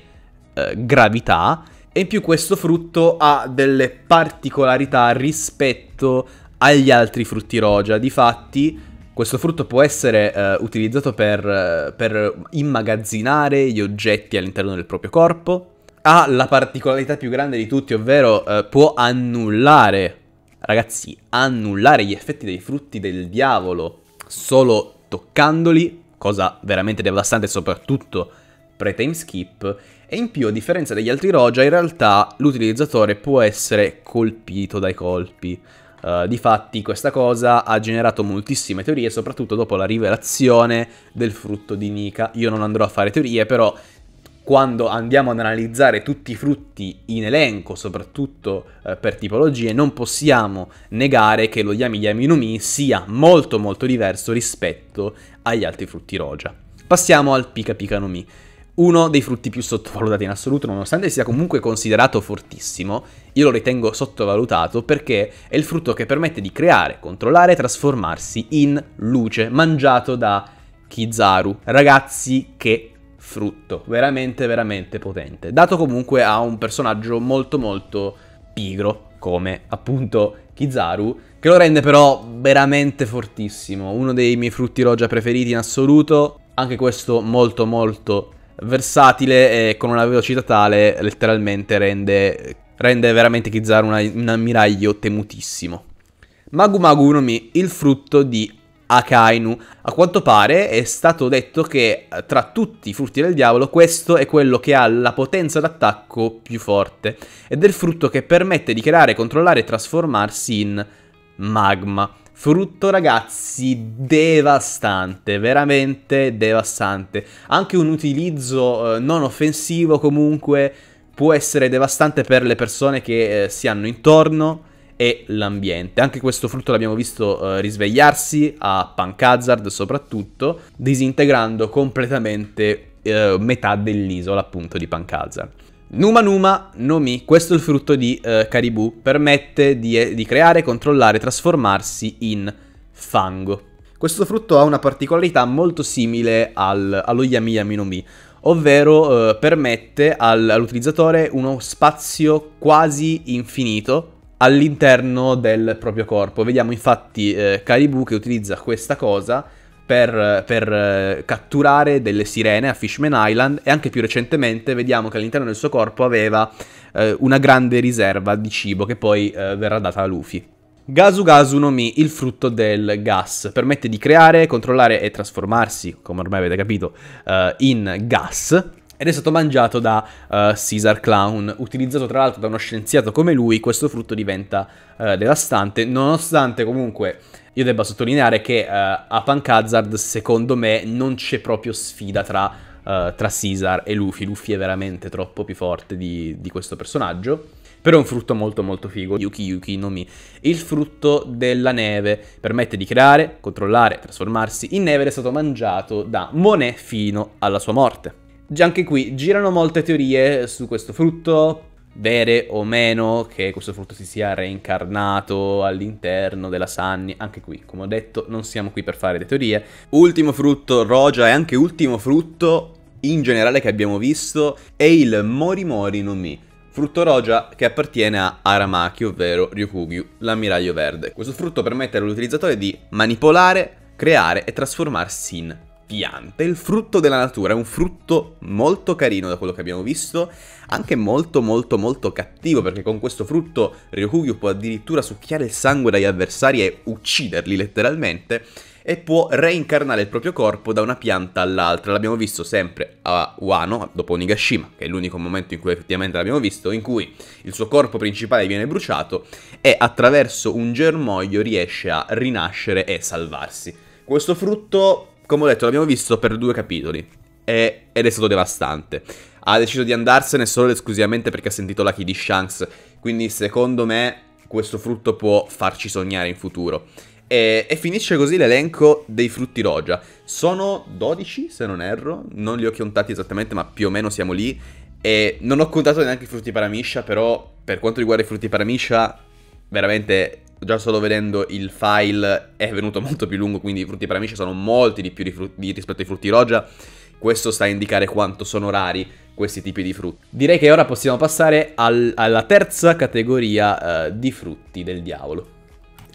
eh, gravità e in più questo frutto ha delle particolarità rispetto agli altri frutti rogia. Difatti, questo frutto può essere eh, utilizzato per, eh, per, immagazzinare gli oggetti all'interno del proprio corpo. Ha la particolarità più grande di tutti, ovvero eh, può annullare, ragazzi, annullare gli effetti dei frutti del diavolo solo toccandoli, cosa veramente devastante soprattutto pre-time skip, e in più, a differenza degli altri Roja, in realtà l'utilizzatore può essere colpito dai colpi. Uh, eh, difatti questa cosa ha generato moltissime teorie, soprattutto dopo la rivelazione del frutto di Nika. Io non andrò a fare teorie, però quando andiamo ad analizzare tutti i frutti in elenco, soprattutto eh, per tipologie, non possiamo negare che lo Yami Yami no Mi sia molto molto diverso rispetto agli altri frutti roja. Passiamo al Pika Pika no Mi uno dei frutti più sottovalutati in assoluto, nonostante sia comunque considerato fortissimo, io lo ritengo sottovalutato perché è il frutto che permette di creare, controllare e trasformarsi in luce, mangiato da Kizaru. Ragazzi, che frutto, veramente veramente potente. Dato comunque a un personaggio molto molto pigro, come appunto Kizaru, che lo rende però veramente fortissimo, uno dei miei frutti rogia preferiti in assoluto, anche questo molto molto versatile e con una velocità tale letteralmente rende, rende veramente Kizaru una, un ammiraglio temutissimo. Magu Magu Unomi, il frutto di Akainu. A quanto pare è stato detto che eh, tra tutti i frutti del diavolo questo è quello che ha la potenza d'attacco più forte ed è il frutto che permette di creare, controllare e trasformarsi in magma. Frutto ragazzi devastante, veramente devastante. Anche un utilizzo eh, non offensivo comunque può essere devastante per le persone che eh, si hanno intorno e l'ambiente. Anche questo frutto l'abbiamo visto eh, risvegliarsi a Punk Hazard soprattutto, disintegrando completamente eh, metà dell'isola appunto di Punk Hazard. Numa Numa no Mi, questo è il frutto di eh, Caribou, permette di, eh, di creare, controllare, trasformarsi in fango. Questo frutto ha una particolarità molto simile al, allo Yami Yami no Mi, ovvero eh, permette al, all'utilizzatore uno spazio quasi infinito all'interno del proprio corpo. Vediamo infatti eh, Caribou che utilizza questa cosa per, per, eh, catturare delle sirene a Fishman Island e anche più recentemente vediamo che all'interno del suo corpo aveva eh, una grande riserva di cibo che poi eh, verrà data a Luffy. Gasu Gasu no Mi, il frutto del gas, permette di creare, controllare e trasformarsi, come ormai avete capito, eh, in gas ed è stato mangiato da uh, Caesar Clown. Utilizzato tra l'altro da uno scienziato come lui, questo frutto diventa uh, devastante, nonostante comunque io debba sottolineare che uh, a Punk Hazard, secondo me, non c'è proprio sfida tra, uh, tra Caesar e Luffy. Luffy è veramente troppo più forte di, di questo personaggio. Però è un frutto molto molto figo, Yuki Yuki Nomi, Il frutto della neve permette di creare, controllare, trasformarsi in neve ed è stato mangiato da Monet fino alla sua morte. Già anche qui girano molte teorie su questo frutto, vere o meno che questo frutto si sia reincarnato all'interno della Sunny, anche qui, come ho detto, non siamo qui per fare le teorie. Ultimo frutto Roja e anche ultimo frutto in generale che abbiamo visto è il Morimori no Mi. Frutto Roja che appartiene a Aramaki, ovvero Ryukugyu, l'ammiraglio verde. Questo frutto permette all'utilizzatore di manipolare, creare e trasformarsi in piante, il frutto della natura, è un frutto molto carino da quello che abbiamo visto, anche molto molto molto cattivo perché con questo frutto Ryokugyu può addirittura succhiare il sangue dagli avversari e ucciderli letteralmente e può reincarnare il proprio corpo da una pianta all'altra. L'abbiamo visto sempre a Wano, dopo Onigashima, che è l'unico momento in cui effettivamente l'abbiamo visto, in cui il suo corpo principale viene bruciato e attraverso un germoglio riesce a rinascere e salvarsi. Questo frutto come ho detto, l'abbiamo visto per due capitoli e, ed è stato devastante. Ha deciso di andarsene solo ed esclusivamente perché ha sentito la key di Shanks, quindi secondo me questo frutto può farci sognare in futuro. E, e, finisce così l'elenco dei frutti rogia. Sono 12 se non erro, non li ho contati esattamente ma più o meno siamo lì. E non ho contato neanche i frutti paramiscia, però per quanto riguarda i frutti paramiscia, veramente già solo vedendo il file è venuto molto più lungo, quindi i frutti per amici sono molti di più di di, rispetto ai frutti roggia. Questo sta a indicare quanto sono rari questi tipi di frutti. Direi che ora possiamo passare al, alla terza categoria eh, di frutti del diavolo.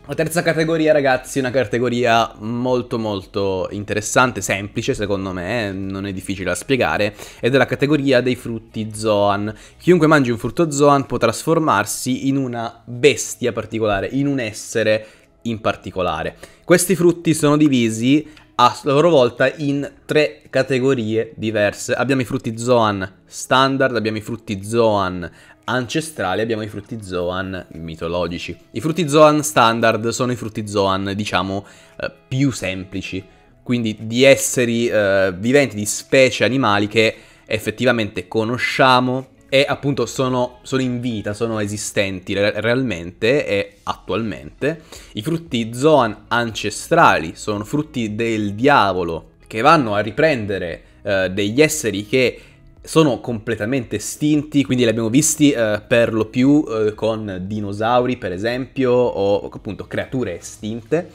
La terza categoria, ragazzi, è una categoria molto molto interessante, semplice secondo me, non è difficile da spiegare, ed è la categoria dei frutti Zoan. Chiunque mangi un frutto Zoan può trasformarsi in una bestia particolare, in un essere in particolare. Questi frutti sono divisi a loro volta in tre categorie diverse. Abbiamo i frutti Zoan standard, abbiamo i frutti Zoan ancestrali abbiamo i frutti Zoan mitologici. I frutti Zoan standard sono i frutti Zoan, diciamo, eh, più semplici, quindi di esseri eh, viventi, di specie animali che effettivamente conosciamo e appunto sono, sono in vita, sono esistenti re- realmente e attualmente. I frutti Zoan ancestrali sono frutti del diavolo che vanno a riprendere eh, degli esseri che sono completamente estinti, quindi li abbiamo visti eh, per lo più eh, con dinosauri, per esempio, o appunto creature estinte.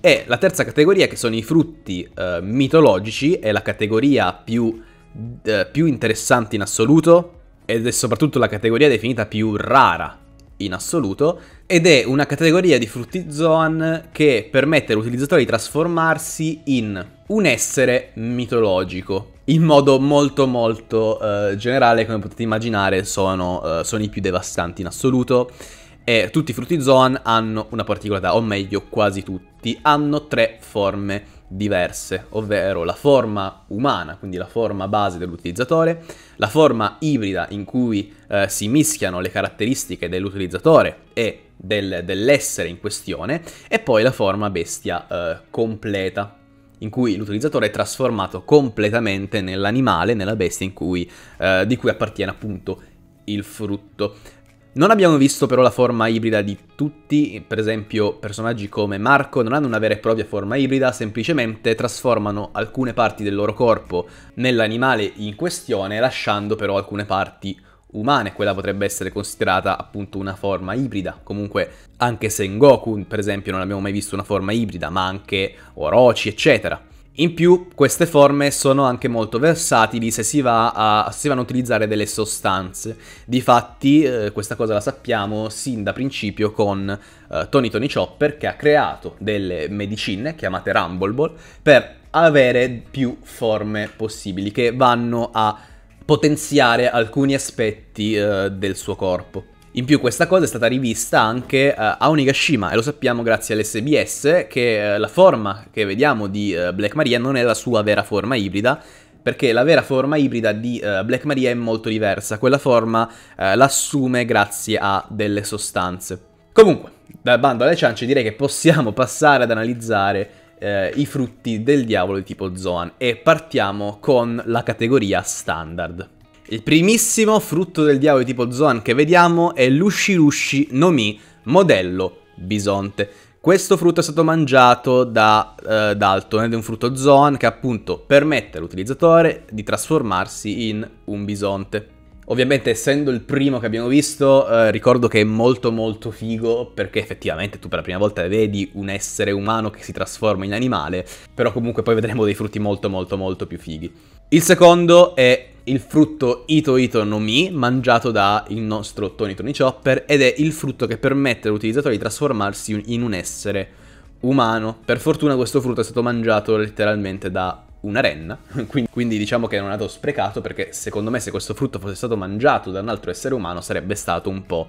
E la terza categoria, che sono i frutti eh, mitologici, è la categoria più, eh, più interessante in assoluto ed è soprattutto la categoria definita più rara in assoluto ed è una categoria di frutti Zoan che permette all'utilizzatore di trasformarsi in un essere mitologico. In modo molto molto uh, generale, come potete immaginare, sono, uh, sono i più devastanti in assoluto. E tutti i frutti Zoan hanno una particolarità, o meglio quasi tutti, hanno tre forme diverse, ovvero la forma umana, quindi la forma base dell'utilizzatore, la forma ibrida in cui eh, si mischiano le caratteristiche dell'utilizzatore e del, dell'essere in questione, e poi la forma bestia eh, completa, in cui l'utilizzatore è trasformato completamente nell'animale, nella bestia cui, eh, di cui appartiene appunto il frutto. Non abbiamo visto però la forma ibrida di tutti, per esempio personaggi come Marco non hanno una vera e propria forma ibrida, semplicemente trasformano alcune parti del loro corpo nell'animale in questione, lasciando però alcune parti umane, quella potrebbe essere considerata appunto una forma ibrida. Comunque anche Sengoku per esempio non abbiamo mai visto una forma ibrida, ma anche Orochi eccetera. In più queste forme sono anche molto versatili se si, va a, se si vanno a utilizzare delle sostanze. Difatti eh, questa cosa la sappiamo sin da principio con eh, Tony Tony Chopper che ha creato delle medicine chiamate Rumble Ball per avere più forme possibili che vanno a potenziare alcuni aspetti eh, del suo corpo. In più questa cosa è stata rivista anche uh, a Onigashima e lo sappiamo grazie all'SBS che uh, la forma che vediamo di uh, Black Maria non è la sua vera forma ibrida perché la vera forma ibrida di Black Maria è molto diversa, quella forma l'assume grazie a delle sostanze. Comunque, dal bando alle ciance direi che possiamo passare ad analizzare i frutti del diavolo di tipo Zoan e partiamo con la categoria standard. Il primissimo frutto del diavolo tipo Zoan che vediamo è l'Ushirushi no Mi modello bisonte. Questo frutto è stato mangiato da eh, Dalton ed è un frutto Zoan che appunto permette all'utilizzatore di trasformarsi in un bisonte. Ovviamente essendo il primo che abbiamo visto, eh, ricordo che è molto molto figo perché effettivamente tu per la prima volta vedi un essere umano che si trasforma in animale, però comunque poi vedremo dei frutti molto molto molto più fighi. Il secondo è il frutto Ito Ito no Mi, mangiato dal nostro Tony Tony Chopper, ed è il frutto che permette all'utilizzatore di trasformarsi in un essere umano. Per fortuna questo frutto è stato mangiato letteralmente da una renna, quindi, quindi diciamo che non è andato sprecato perché secondo me se questo frutto fosse stato mangiato da un altro essere umano sarebbe stato un po'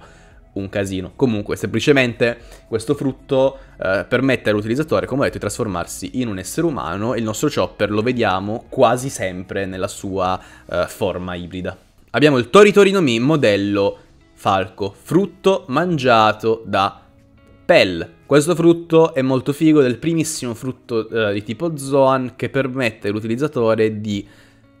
un casino. Comunque, semplicemente questo frutto eh, permette all'utilizzatore, come ho detto, di trasformarsi in un essere umano e il nostro chopper lo vediamo quasi sempre nella sua eh, forma ibrida. Abbiamo il Tori Torino Mi modello falco, frutto mangiato da Pell. Questo frutto è molto figo, è il primissimo frutto eh, di tipo Zoan che permette all'utilizzatore di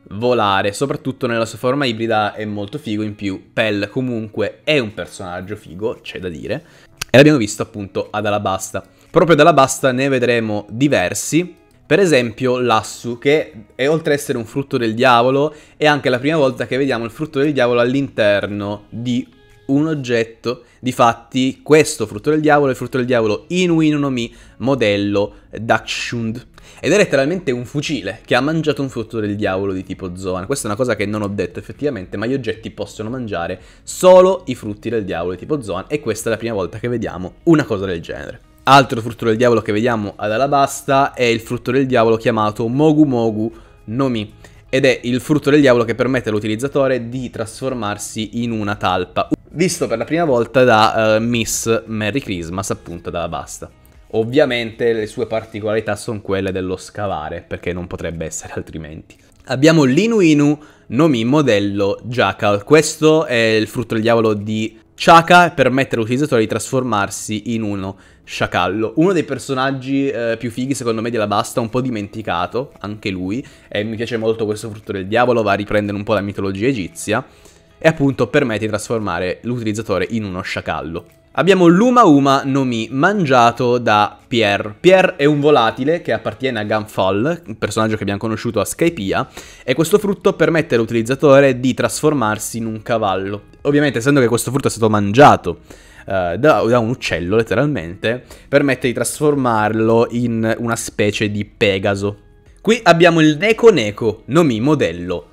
volare, soprattutto nella sua forma ibrida è molto figo, in più Pell comunque è un personaggio figo, c'è da dire, e l'abbiamo visto appunto ad Alabasta. Proprio ad Alabasta ne vedremo diversi, per esempio l'Assu, che è oltre ad essere un frutto del diavolo, è anche la prima volta che vediamo il frutto del diavolo all'interno di un oggetto. Difatti, questo frutto del diavolo è frutto del diavolo Inuino no Mi, modello Dakshund. Ed è letteralmente un fucile che ha mangiato un frutto del diavolo di tipo zona. Questa è una cosa che non ho detto effettivamente, ma gli oggetti possono mangiare solo i frutti del diavolo di tipo zona e questa è la prima volta che vediamo una cosa del genere. Altro frutto del diavolo che vediamo ad Alabasta è il frutto del diavolo chiamato Mogu Mogu Nomi ed è il frutto del diavolo che permette all'utilizzatore di trasformarsi in una talpa visto per la prima volta da uh, Miss Merry Christmas, appunto dalla Basta. Ovviamente le sue particolarità sono quelle dello scavare, perché non potrebbe essere altrimenti. Abbiamo l'Inu Inu Nomi modello Jackal. Questo è il frutto del diavolo di Chaka permette all'utilizzatore di trasformarsi in uno sciacallo. Uno dei personaggi eh, più fighi secondo me della Basta, un po' dimenticato, anche lui, e mi piace molto questo frutto del diavolo, va a riprendere un po' la mitologia egizia e appunto permette di trasformare l'utilizzatore in uno sciacallo. Abbiamo l'Uma Uma Nomi mangiato da Pierre. Pierre è un volatile che appartiene a Gunfall, un personaggio che abbiamo conosciuto a Skypia, e questo frutto permette all'utilizzatore di trasformarsi in un cavallo. Ovviamente, essendo che questo frutto è stato mangiato Uh, da, da, un uccello letteralmente, permette di trasformarlo in una specie di Pegaso. Qui abbiamo il Neko Neko, nomi modello,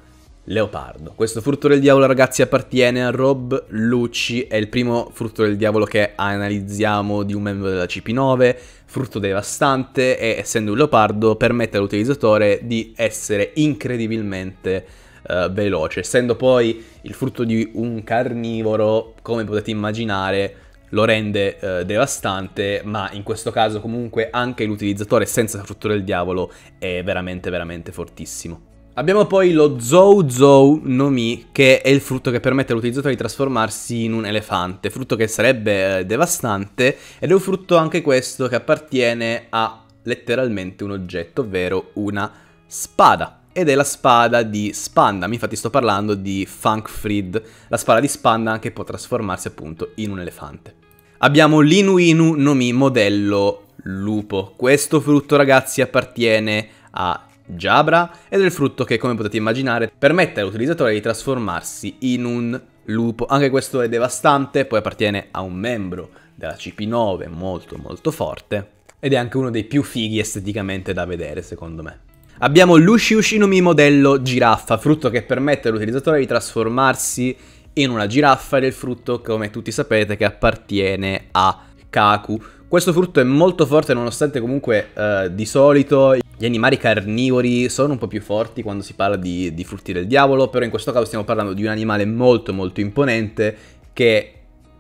Leopardo. Questo frutto del diavolo ragazzi appartiene a Rob Lucci, è il primo frutto del diavolo che analizziamo di un membro della CP9, frutto devastante e essendo un leopardo permette all'utilizzatore di essere incredibilmente uh, veloce, essendo poi il frutto di un carnivoro, come potete immaginare, lo rende eh, devastante, ma in questo caso comunque anche l'utilizzatore senza frutto del diavolo è veramente veramente fortissimo. Abbiamo poi lo Zou Zou no Mi, che è il frutto che permette all'utilizzatore di trasformarsi in un elefante, frutto che sarebbe eh, devastante ed è un frutto anche questo che appartiene a letteralmente un oggetto, ovvero una spada. Ed è la spada di Spandam, infatti sto parlando di Funkfried, la spada di Spandam che può trasformarsi appunto in un elefante. Abbiamo l'Inuinu no Mi modello lupo. Questo frutto ragazzi appartiene a Jabra è il frutto che, come potete immaginare, permette all'utilizzatore di trasformarsi in un lupo. Anche questo è devastante, poi appartiene a un membro della CP9 molto molto forte ed è anche uno dei più fighi esteticamente da vedere secondo me. Abbiamo l'Ushiushinomi modello giraffa, frutto che permette all'utilizzatore di trasformarsi in una giraffa ed è il frutto, come tutti sapete, che appartiene a Kaku, questo frutto è molto forte nonostante comunque eh, di solito gli animali carnivori sono un po' più forti quando si parla di, di frutti del diavolo, però in questo caso stiamo parlando di un animale molto molto imponente che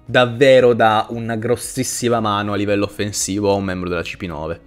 davvero dà una grossissima mano a livello offensivo a un membro della CP9.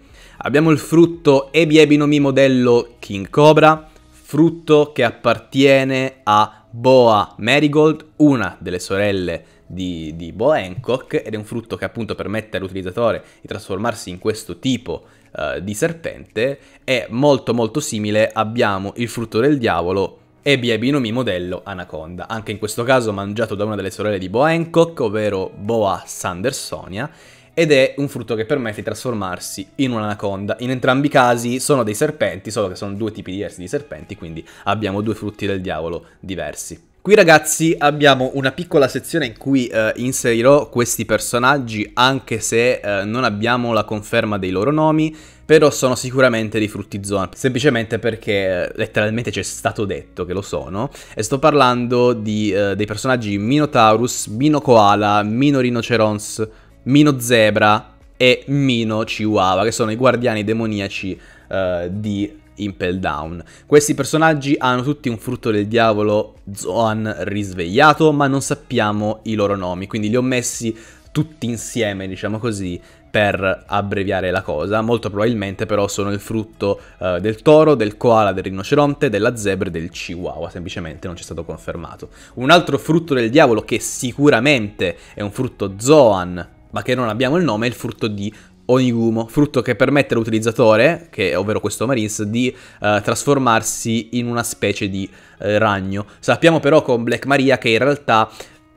Abbiamo il frutto Ebi Ebinomi modello King Cobra, frutto che appartiene a Boa Marigold, una delle sorelle di, di Bo Hancock ed è un frutto che appunto permette all'utilizzatore di trasformarsi in questo tipo uh, di serpente, è molto molto simile, abbiamo il frutto del diavolo e Biabinomi modello Anaconda, anche in questo caso mangiato da una delle sorelle di Bo Hancock, ovvero Boa Sandersonia, ed è un frutto che permette di trasformarsi in un'anaconda. In entrambi i casi sono dei serpenti, solo che sono due tipi diversi di serpenti, quindi abbiamo due frutti del diavolo diversi. Qui ragazzi abbiamo una piccola sezione in cui eh, inserirò questi personaggi anche se eh, non abbiamo la conferma dei loro nomi, però sono sicuramente dei frutti zone, semplicemente perché eh, letteralmente c'è stato detto che lo sono, e sto parlando di, eh, dei personaggi Minotaurus, Mino Koala, Mino Rinocerons, Mino Zebra e Mino Chihuahua, che sono i guardiani demoniaci eh, di Impel Down. Questi personaggi hanno tutti un frutto del diavolo Zoan risvegliato, ma non sappiamo i loro nomi, quindi li ho messi tutti insieme, diciamo così, per abbreviare la cosa. Molto probabilmente però sono il frutto uh, del toro, del koala, del rinoceronte, della zebra e del chihuahua, semplicemente non ci è stato confermato. Un altro frutto del diavolo che sicuramente è un frutto Zoan, ma che non abbiamo il nome, è il frutto di Onigumo, frutto che permette all'utilizzatore, che è ovvero questo Marines, di uh, trasformarsi in una specie di uh, ragno. Sappiamo però con Black Maria che in realtà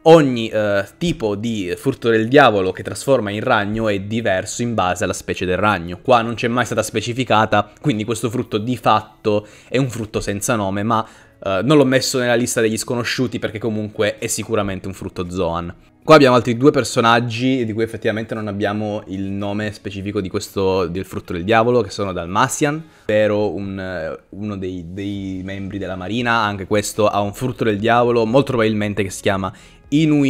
ogni uh, tipo di frutto del diavolo che trasforma in ragno è diverso in base alla specie del ragno. Qua non c'è mai stata specificata, quindi questo frutto di fatto è un frutto senza nome, ma non l'ho messo nella lista degli sconosciuti perché comunque è sicuramente un frutto Zoan. Qua abbiamo altri due personaggi di cui effettivamente non abbiamo il nome specifico di questo, del frutto del diavolo, che sono Dalmatian, ovvero un, eh, uno dei, dei, membri della marina, anche questo ha un frutto del diavolo, molto probabilmente che si chiama Inu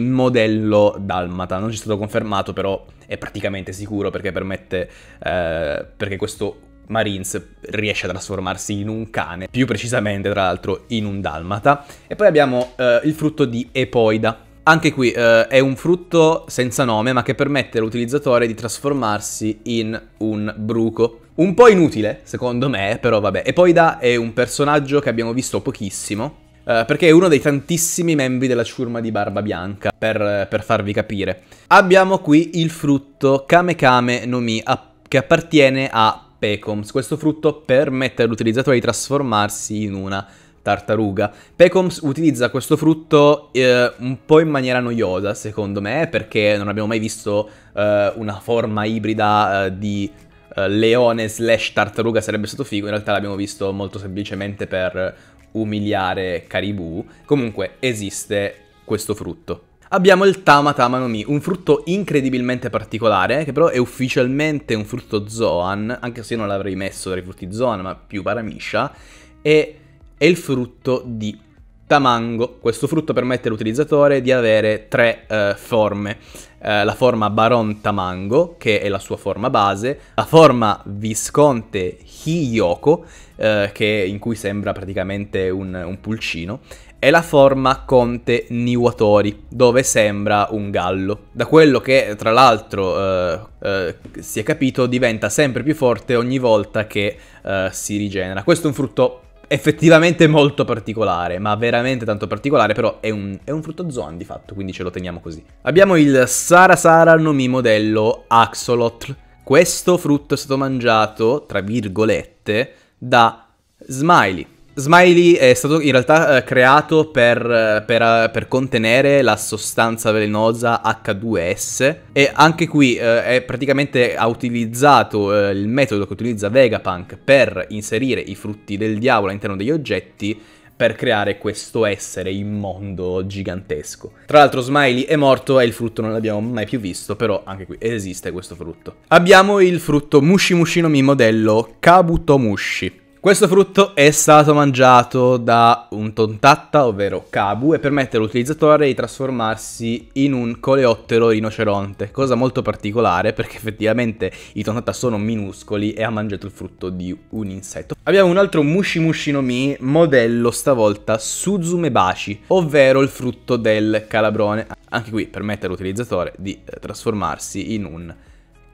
modello dalmata, non ci è stato confermato però è praticamente sicuro perché permette, eh, perché questo Marines riesce a trasformarsi in un cane, più precisamente tra l'altro in un dalmata. E poi abbiamo eh, il frutto di Epoida, anche qui eh, è un frutto senza nome ma che permette all'utilizzatore di trasformarsi in un bruco. Un po' inutile, secondo me, però vabbè. E poi da è un personaggio che abbiamo visto pochissimo, Uh, perché è uno dei tantissimi membri della ciurma di Barba Bianca, per, per farvi capire. Abbiamo qui il frutto Kamekame no Mi, a, che appartiene a Pecoms. Questo frutto permette all'utilizzatore di trasformarsi in una tartaruga. Pecoms utilizza questo frutto eh, un po' in maniera noiosa, secondo me, perché non abbiamo mai visto eh, una forma ibrida eh, di eh, leone slash tartaruga, sarebbe stato figo, in realtà l'abbiamo visto molto semplicemente per umiliare caribù. Comunque esiste questo frutto. Abbiamo il Tamatamanomi, un frutto incredibilmente particolare, che però è ufficialmente un frutto Zoan, anche se io non l'avrei messo tra i frutti Zoan, ma più Paramisha, e è il frutto di Tamango. Questo frutto permette all'utilizzatore di avere tre eh, forme. Eh, la forma Baron Tamango, che è la sua forma base, la forma Visconte Hiyoko, eh, che, in cui sembra praticamente un, un pulcino, e la forma Conte Niwatori, dove sembra un gallo. Da quello che, tra l'altro, eh, eh, si è capito, diventa sempre più forte ogni volta che eh, si rigenera. Questo è un frutto effettivamente molto particolare, ma veramente tanto particolare, però è un, è un frutto zoan di fatto, quindi ce lo teniamo così. Abbiamo il Sara Sara Nomi modello Axolotl. Questo frutto è stato mangiato, tra virgolette, da Smiley. Smiley è stato in realtà eh, creato per, eh, per, eh, per, contenere la sostanza velenosa H2S e anche qui eh, praticamente ha utilizzato eh, il metodo che utilizza Vegapunk per inserire i frutti del diavolo all'interno degli oggetti per creare questo essere immondo gigantesco. Tra l'altro Smiley è morto e il frutto non l'abbiamo mai più visto, però anche qui esiste questo frutto. Abbiamo il frutto Mushi Mushimushinomi modello Kabutomushi questo frutto è stato mangiato da un tontatta, ovvero Kabu, e permette all'utilizzatore di trasformarsi in un coleottero rinoceronte, cosa molto particolare perché effettivamente i tontatta sono minuscoli e ha mangiato il frutto di un insetto. Abbiamo un altro Mushi Mushi no Mi, modello stavolta Suzumebashi, ovvero il frutto del calabrone. Anche qui permette all'utilizzatore di eh, trasformarsi in un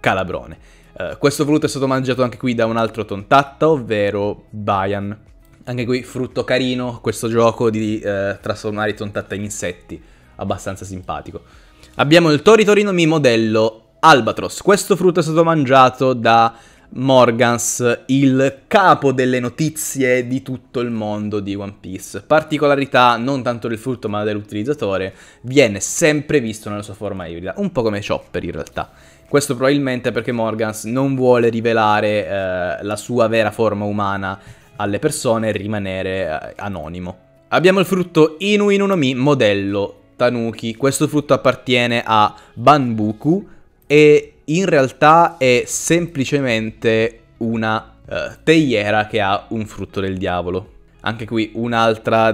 calabrone. Eh, questo voluto è stato mangiato anche qui da un altro tontatta, ovvero Bayan. Anche qui frutto carino, questo gioco di uh, trasformare i tontatta in insetti, abbastanza simpatico. Abbiamo il Toritorino Mi modello Albatros. Questo frutto è stato mangiato da Morgans, il capo delle notizie di tutto il mondo di One Piece. Particolarità non tanto del frutto ma dell'utilizzatore, viene sempre visto nella sua forma ibrida, un po' come Chopper in realtà. Questo probabilmente perché Morgans non vuole rivelare eh, la sua vera forma umana alle persone e rimanere eh, anonimo. Abbiamo il frutto Inu Inunomi modello Tanuki. Questo frutto appartiene a Banbuku e in realtà è semplicemente una eh, teiera che ha un frutto del diavolo. Anche qui un,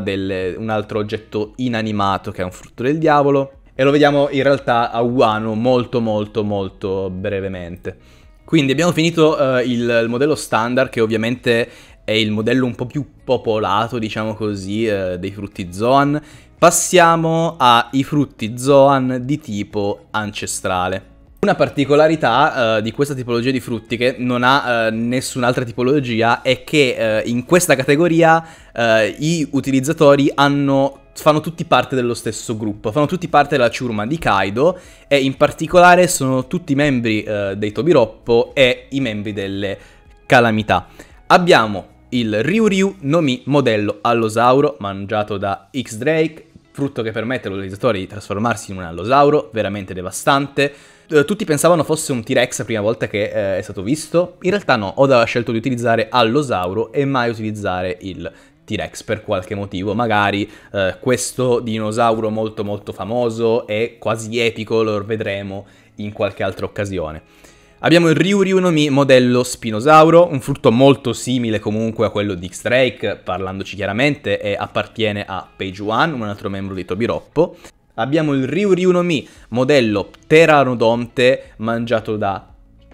delle, un altro oggetto inanimato che ha un frutto del diavolo e lo vediamo in realtà a Wano molto molto molto brevemente. Quindi abbiamo finito eh, il, il modello standard che ovviamente è il modello un po' più popolato, diciamo così, eh, dei frutti Zoan. Passiamo ai frutti Zoan di tipo ancestrale. Una particolarità uh, di questa tipologia di frutti che non ha uh, nessun'altra tipologia è che uh, in questa categoria i utilizzatori hanno fanno tutti parte dello stesso gruppo, fanno tutti parte della ciurma di Kaido e in particolare sono tutti membri eh, dei Tobiroppo e i membri delle calamità. Abbiamo il Ryu Ryu Nomi modello allosauro mangiato da X-Drake, frutto che permette all'utilizzatore di trasformarsi in un allosauro, veramente devastante. Eh, tutti pensavano fosse un T-Rex la prima volta che eh, è stato visto. In realtà no, Oda ha scelto di utilizzare Allosauro e mai utilizzare il T-Rex per qualche motivo. Magari eh, questo dinosauro molto molto famoso e quasi epico lo vedremo in qualche altra occasione. Abbiamo il Ryu Ryu Ryuryunomi modello Spinosauro, un frutto molto simile comunque a quello di X-Drake, parlandoci chiaramente, e appartiene a Page One, un altro membro di Tobiroppo. Abbiamo il Ryu Ryu no Mi, modello pteranodonte mangiato da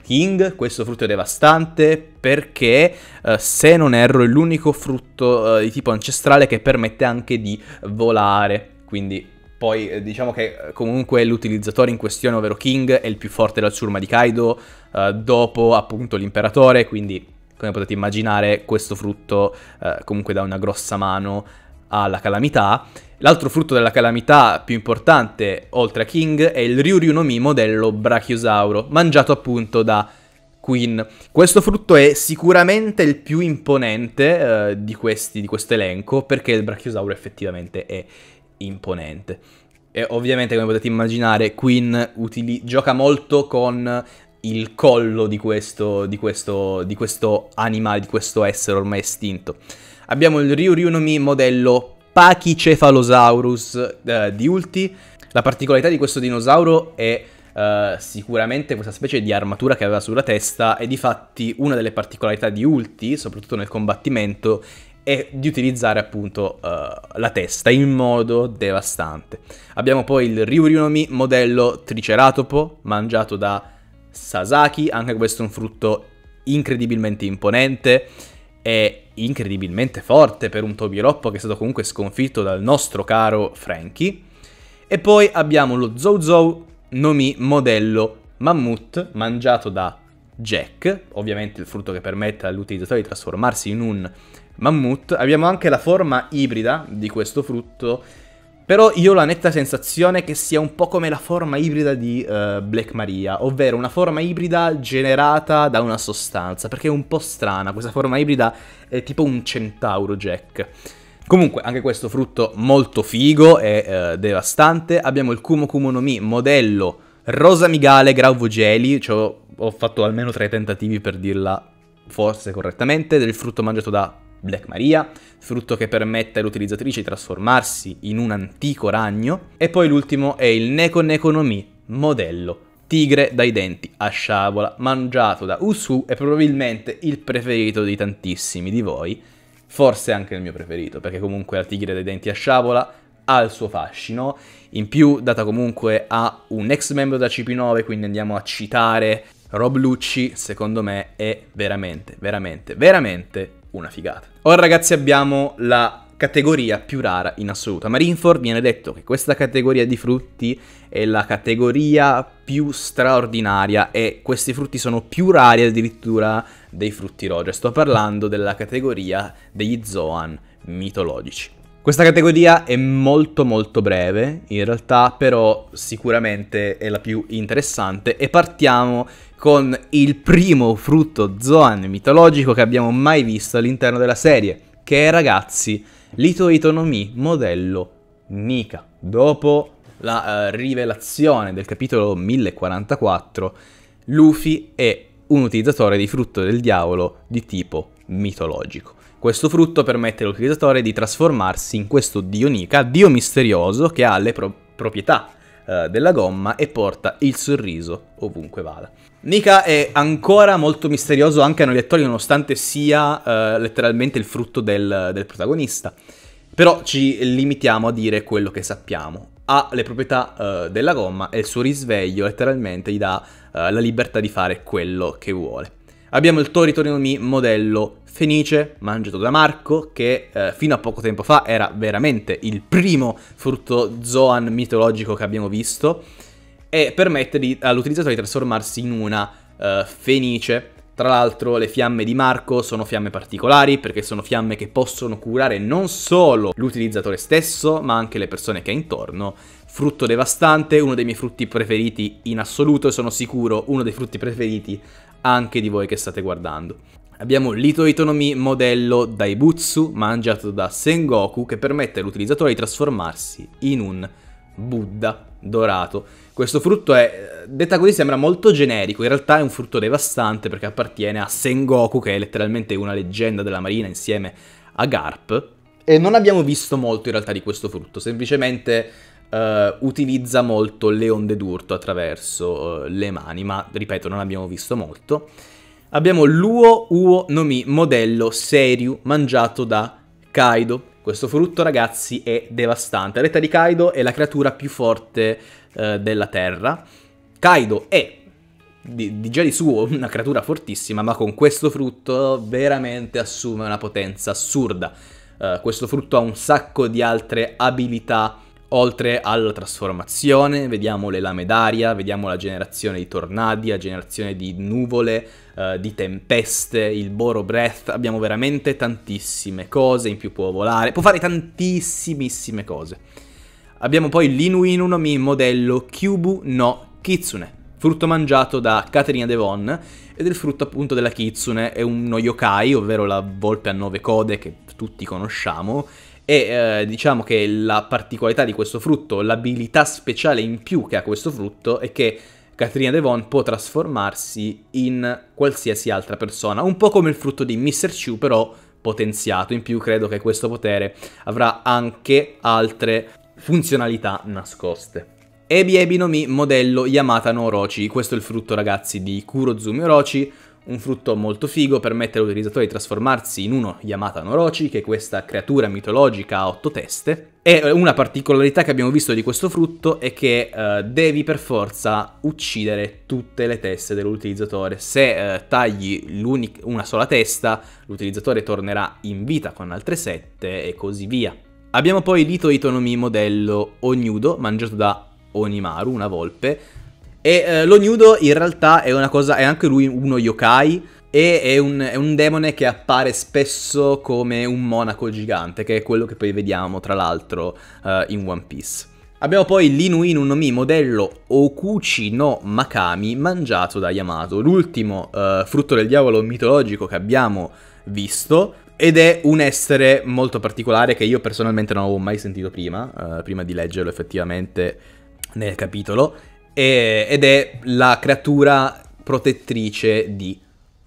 King, questo frutto è devastante perché, eh, se non erro, è l'unico frutto eh, di tipo ancestrale che permette anche di volare. Quindi poi eh, diciamo che eh, comunque l'utilizzatore in questione, ovvero King, è il più forte della ciurma di Kaido, eh, dopo appunto l'imperatore, quindi come potete immaginare questo frutto eh, comunque dà una grossa mano alla calamità L'altro frutto della calamità più importante, oltre a King, è il Ryuryu no Mi modello Brachiosauro, mangiato appunto da Queen. Questo frutto è sicuramente il più imponente eh, di, questi, di questo elenco, perché il Brachiosauro effettivamente è imponente. E ovviamente, come potete immaginare, Queen gioca molto con il collo di questo, di questo, di questo animale, di questo essere ormai estinto. Abbiamo il Ryuryu no Mi modello Pachycephalosaurus eh, di Ulti. La particolarità di questo dinosauro è Uh, sicuramente questa specie di armatura che aveva sulla testa e di fatti una delle particolarità di Ulti, soprattutto nel combattimento, è di utilizzare appunto uh, la testa in modo devastante. Abbiamo poi il Ryurinomi modello Triceratopo, mangiato da Sasaki, anche questo è un frutto incredibilmente imponente e incredibilmente forte per un Toby Roppo che è stato comunque sconfitto dal nostro caro Frankie. E poi abbiamo lo Zou Nomi modello Mammut mangiato da Jack, ovviamente il frutto che permette all'utilizzatore di trasformarsi in un mammut. Abbiamo anche la forma ibrida di questo frutto però io ho la netta sensazione che sia un po' come la forma ibrida di uh, Black Maria, ovvero una forma ibrida generata da una sostanza, perché è un po' strana, questa forma ibrida è tipo un centauro Jack. Comunque, anche questo frutto molto figo e uh, devastante. Abbiamo il Kumo Kumo no Mi, modello Rosa Migale Grauvo Geli, cioè ho fatto almeno tre tentativi per dirla forse correttamente, del frutto mangiato da Black Maria, frutto che permette all'utilizzatrice di trasformarsi in un antico ragno, e poi l'ultimo è il Neko Nekonomi, modello, tigre dai denti a sciabola, mangiato da Usu e probabilmente il preferito di tantissimi di voi, forse anche il mio preferito, perché comunque la tigre dai denti a sciabola ha il suo fascino, in più data comunque a un ex membro da CP9, quindi andiamo a citare Rob Lucci, secondo me è veramente, veramente, veramente una figata. Ora ragazzi abbiamo la categoria più rara in assoluto. A Marineford viene detto che questa categoria di frutti è la categoria più straordinaria e questi frutti sono più rari addirittura dei frutti roger. Sto parlando della categoria degli zoan mitologici. Questa categoria è molto molto breve in realtà, però sicuramente è la più interessante e partiamo con il primo frutto Zoan mitologico che abbiamo mai visto all'interno della serie, che è ragazzi Lito Itonomi modello Nika. Dopo la uh, rivelazione del capitolo 1044, Luffy è un utilizzatore di frutto del diavolo di tipo mitologico. Questo frutto permette all'utilizzatore di trasformarsi in questo dio Nika, dio misterioso che ha le pro- proprietà uh, della gomma e porta il sorriso ovunque vada. Nika è ancora molto misterioso anche a noi lettori, nonostante sia uh, letteralmente il frutto del, del protagonista. Però ci limitiamo a dire quello che sappiamo ha le proprietà uh, della gomma e il suo risveglio letteralmente gli dà uh, la libertà di fare quello che vuole. Abbiamo il Tori Torinomi modello fenice, mangiato da Marco, che uh, fino a poco tempo fa era veramente il primo frutto zoan mitologico che abbiamo visto e permette di, all'utilizzatore di trasformarsi in una uh, fenice. Tra l'altro le fiamme di Marco sono fiamme particolari perché sono fiamme che possono curare non solo l'utilizzatore stesso ma anche le persone che è intorno. Frutto devastante, uno dei miei frutti preferiti in assoluto e sono sicuro uno dei frutti preferiti anche di voi che state guardando. Abbiamo l'Ito Itonomi modello Daibutsu mangiato da Sengoku che permette all'utilizzatore di trasformarsi in un Buddha dorato. Questo frutto è, detta così, sembra molto generico, in realtà è un frutto devastante perché appartiene a Sengoku, che è letteralmente una leggenda della marina insieme a Garp. E non abbiamo visto molto in realtà di questo frutto, semplicemente Uh, utilizza molto le onde d'urto attraverso uh, le mani, ma ripeto, non abbiamo visto molto. Abbiamo l'Uo Uo Nomi modello serio, mangiato da Kaido. Questo frutto, ragazzi, è devastante. Retta di Kaido è la creatura più forte eh, della Terra. Kaido è di, di già di suo una creatura fortissima, ma con questo frutto veramente assume una potenza assurda. Uh, questo frutto ha un sacco di altre abilità Oltre alla trasformazione, vediamo le lame d'aria, vediamo la generazione di tornadi, la generazione di nuvole, eh, di tempeste, il Boro Breath, abbiamo veramente tantissime cose, in più può volare, può fare tantissime cose. Abbiamo poi l'Inuinu no Mi modello Kyubu no Kitsune, frutto mangiato da Caterina Devon e il frutto appunto della Kitsune, è uno yokai, ovvero la volpe a nove code che tutti conosciamo, e eh, diciamo che la particolarità di questo frutto, l'abilità speciale in più che ha questo frutto, è che Caterina Devon può trasformarsi in qualsiasi altra persona, un po' come il frutto di Mr. Chu, però potenziato. In più credo che questo potere avrà anche altre funzionalità nascoste. Ebi Ebi no Mi, modello Yamata no Orochi, questo è il frutto ragazzi di Kurozumi Orochi, un frutto molto figo permette all'utilizzatore di trasformarsi in uno Yamata Norochi, che è questa creatura mitologica a otto teste. E eh, una particolarità che abbiamo visto di questo frutto è che eh, devi per forza uccidere tutte le teste dell'utilizzatore. Se eh, tagli una sola testa, l'utilizzatore tornerà in vita con altre sette e così via. Abbiamo poi Lito Itonomi modello Ognudo, mangiato da Onimaru, una volpe, e eh, lo nudo in realtà è una cosa, è anche lui uno yokai e è un, è un, demone che appare spesso come un monaco gigante, che è quello che poi vediamo tra l'altro uh, in One Piece. Abbiamo poi l'Inuinu no Mi modello Okuchi no Makami mangiato da Yamato, l'ultimo uh, frutto del diavolo mitologico che abbiamo visto, ed è un essere molto particolare che io personalmente non avevo mai sentito prima, uh, prima di leggerlo effettivamente nel capitolo, e, ed è la creatura protettrice di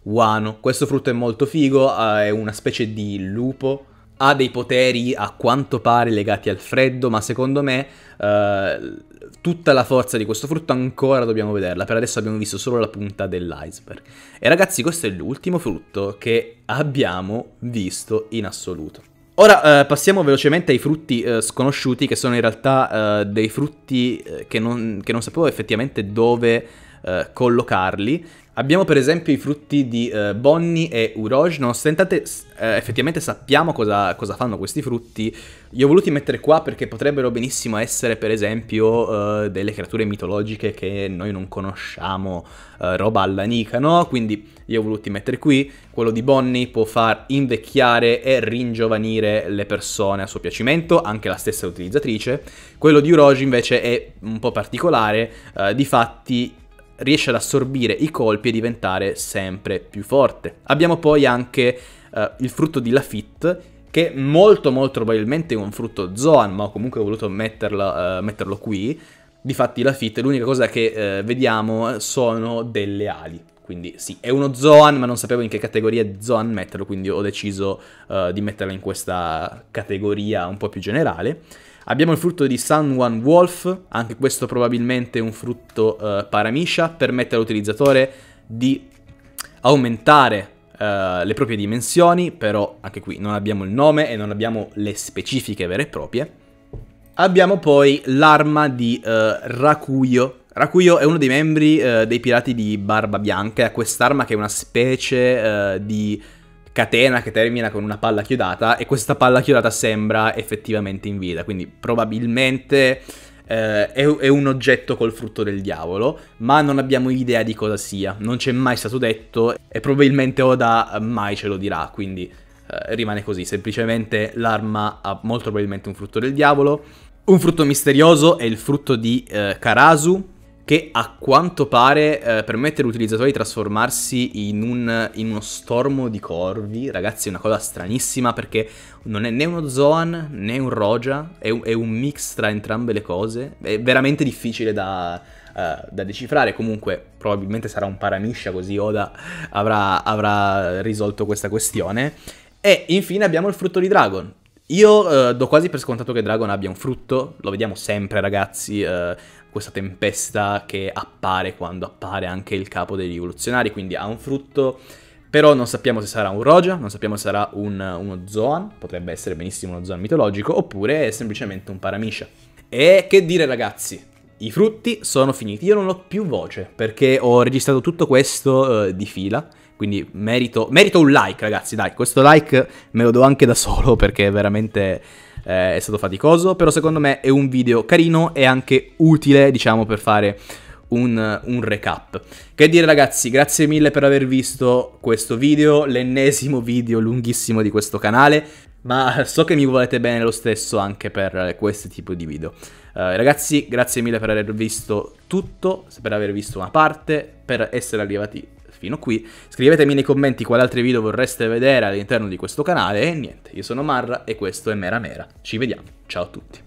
Wano. Questo frutto è molto figo, è una specie di lupo ha dei poteri a quanto pare legati al freddo, ma secondo me eh, tutta la forza di questo frutto ancora dobbiamo vederla. Per adesso abbiamo visto solo la punta dell'iceberg. E ragazzi, questo è l'ultimo frutto che abbiamo visto in assoluto. Ora eh, passiamo velocemente ai frutti eh, sconosciuti, che sono in realtà eh, dei frutti eh, che non, che non, sapevo effettivamente dove eh, collocarli. Abbiamo per esempio i frutti di eh, Bonnie e Uroj, nonostante eh, effettivamente sappiamo cosa, cosa, fanno questi frutti, li ho voluti mettere qua perché potrebbero benissimo essere per esempio eh, delle creature mitologiche che noi non conosciamo, eh, roba alla nica, no? Quindi li ho voluti mettere qui, quello di Bonnie può far invecchiare e ringiovanire le persone a suo piacimento, anche la stessa utilizzatrice, quello di Uroj invece è un po' particolare, eh, di fatti riesce ad assorbire i colpi e diventare sempre più forte. Abbiamo poi anche eh, il frutto di Lafitte, che molto molto probabilmente è un frutto Zoan, ma ho comunque voluto metterla, eh, metterlo qui. Difatti Lafitte, l'unica cosa che eh, vediamo sono delle ali. Quindi sì, è uno Zoan, ma non sapevo in che categoria Zoan metterlo, quindi ho deciso eh, di metterla in questa categoria un po' più generale. Abbiamo il frutto di Sun One Wolf, anche questo probabilmente è un frutto uh, eh, paramiscia, permette all'utilizzatore di aumentare uh, le proprie dimensioni, però anche qui non abbiamo il nome e non abbiamo le specifiche vere e proprie. Abbiamo poi l'arma di uh, Rakuyo, Rakuyo è uno dei membri eh, dei pirati di Barba Bianca e ha quest'arma che è una specie eh, di catena che termina con una palla chiodata e questa palla chiodata sembra effettivamente in vita, quindi probabilmente eh, è, è un oggetto col frutto del diavolo, ma non abbiamo idea di cosa sia, non c'è mai stato detto e probabilmente Oda mai ce lo dirà, quindi eh, rimane così, semplicemente l'arma ha molto probabilmente un frutto del diavolo, un frutto misterioso è il frutto di eh, Karasu, che a quanto pare eh, permette all'utilizzatore di trasformarsi in, un, in, uno stormo di corvi. Ragazzi, è una cosa stranissima perché non è né uno Zoan né un Roja, è un, è un mix tra entrambe le cose. È veramente difficile da, eh, da decifrare. Comunque, probabilmente sarà un paramiscia, così Oda avrà, avrà risolto questa questione. E infine abbiamo il frutto di Dragon. Io eh, do quasi per scontato che Dragon abbia un frutto, lo vediamo sempre ragazzi, eh, questa tempesta che appare quando appare anche il capo dei rivoluzionari, quindi ha un frutto, però non sappiamo se sarà un Roja, non sappiamo se sarà un, uno Zoan, potrebbe essere benissimo uno Zoan mitologico, oppure è semplicemente un Paramisha. E che dire ragazzi, i frutti sono finiti, io non ho più voce perché ho registrato tutto questo eh, di fila, quindi merito, merito un like ragazzi, dai, questo like me lo do anche da solo perché è veramente eh, è stato faticoso, però secondo me è un video carino e anche utile, diciamo, per fare un, un, recap. Che dire ragazzi, grazie mille per aver visto questo video, l'ennesimo video lunghissimo di questo canale, ma so che mi volete bene lo stesso anche per questo tipo di video. Eh, ragazzi, grazie mille per aver visto tutto, per aver visto una parte, per essere arrivati fino qui. Scrivetemi nei commenti quali altri video vorreste vedere all'interno di questo canale e niente, io sono Marra e questo è Mera Mera. Ci vediamo, ciao a tutti.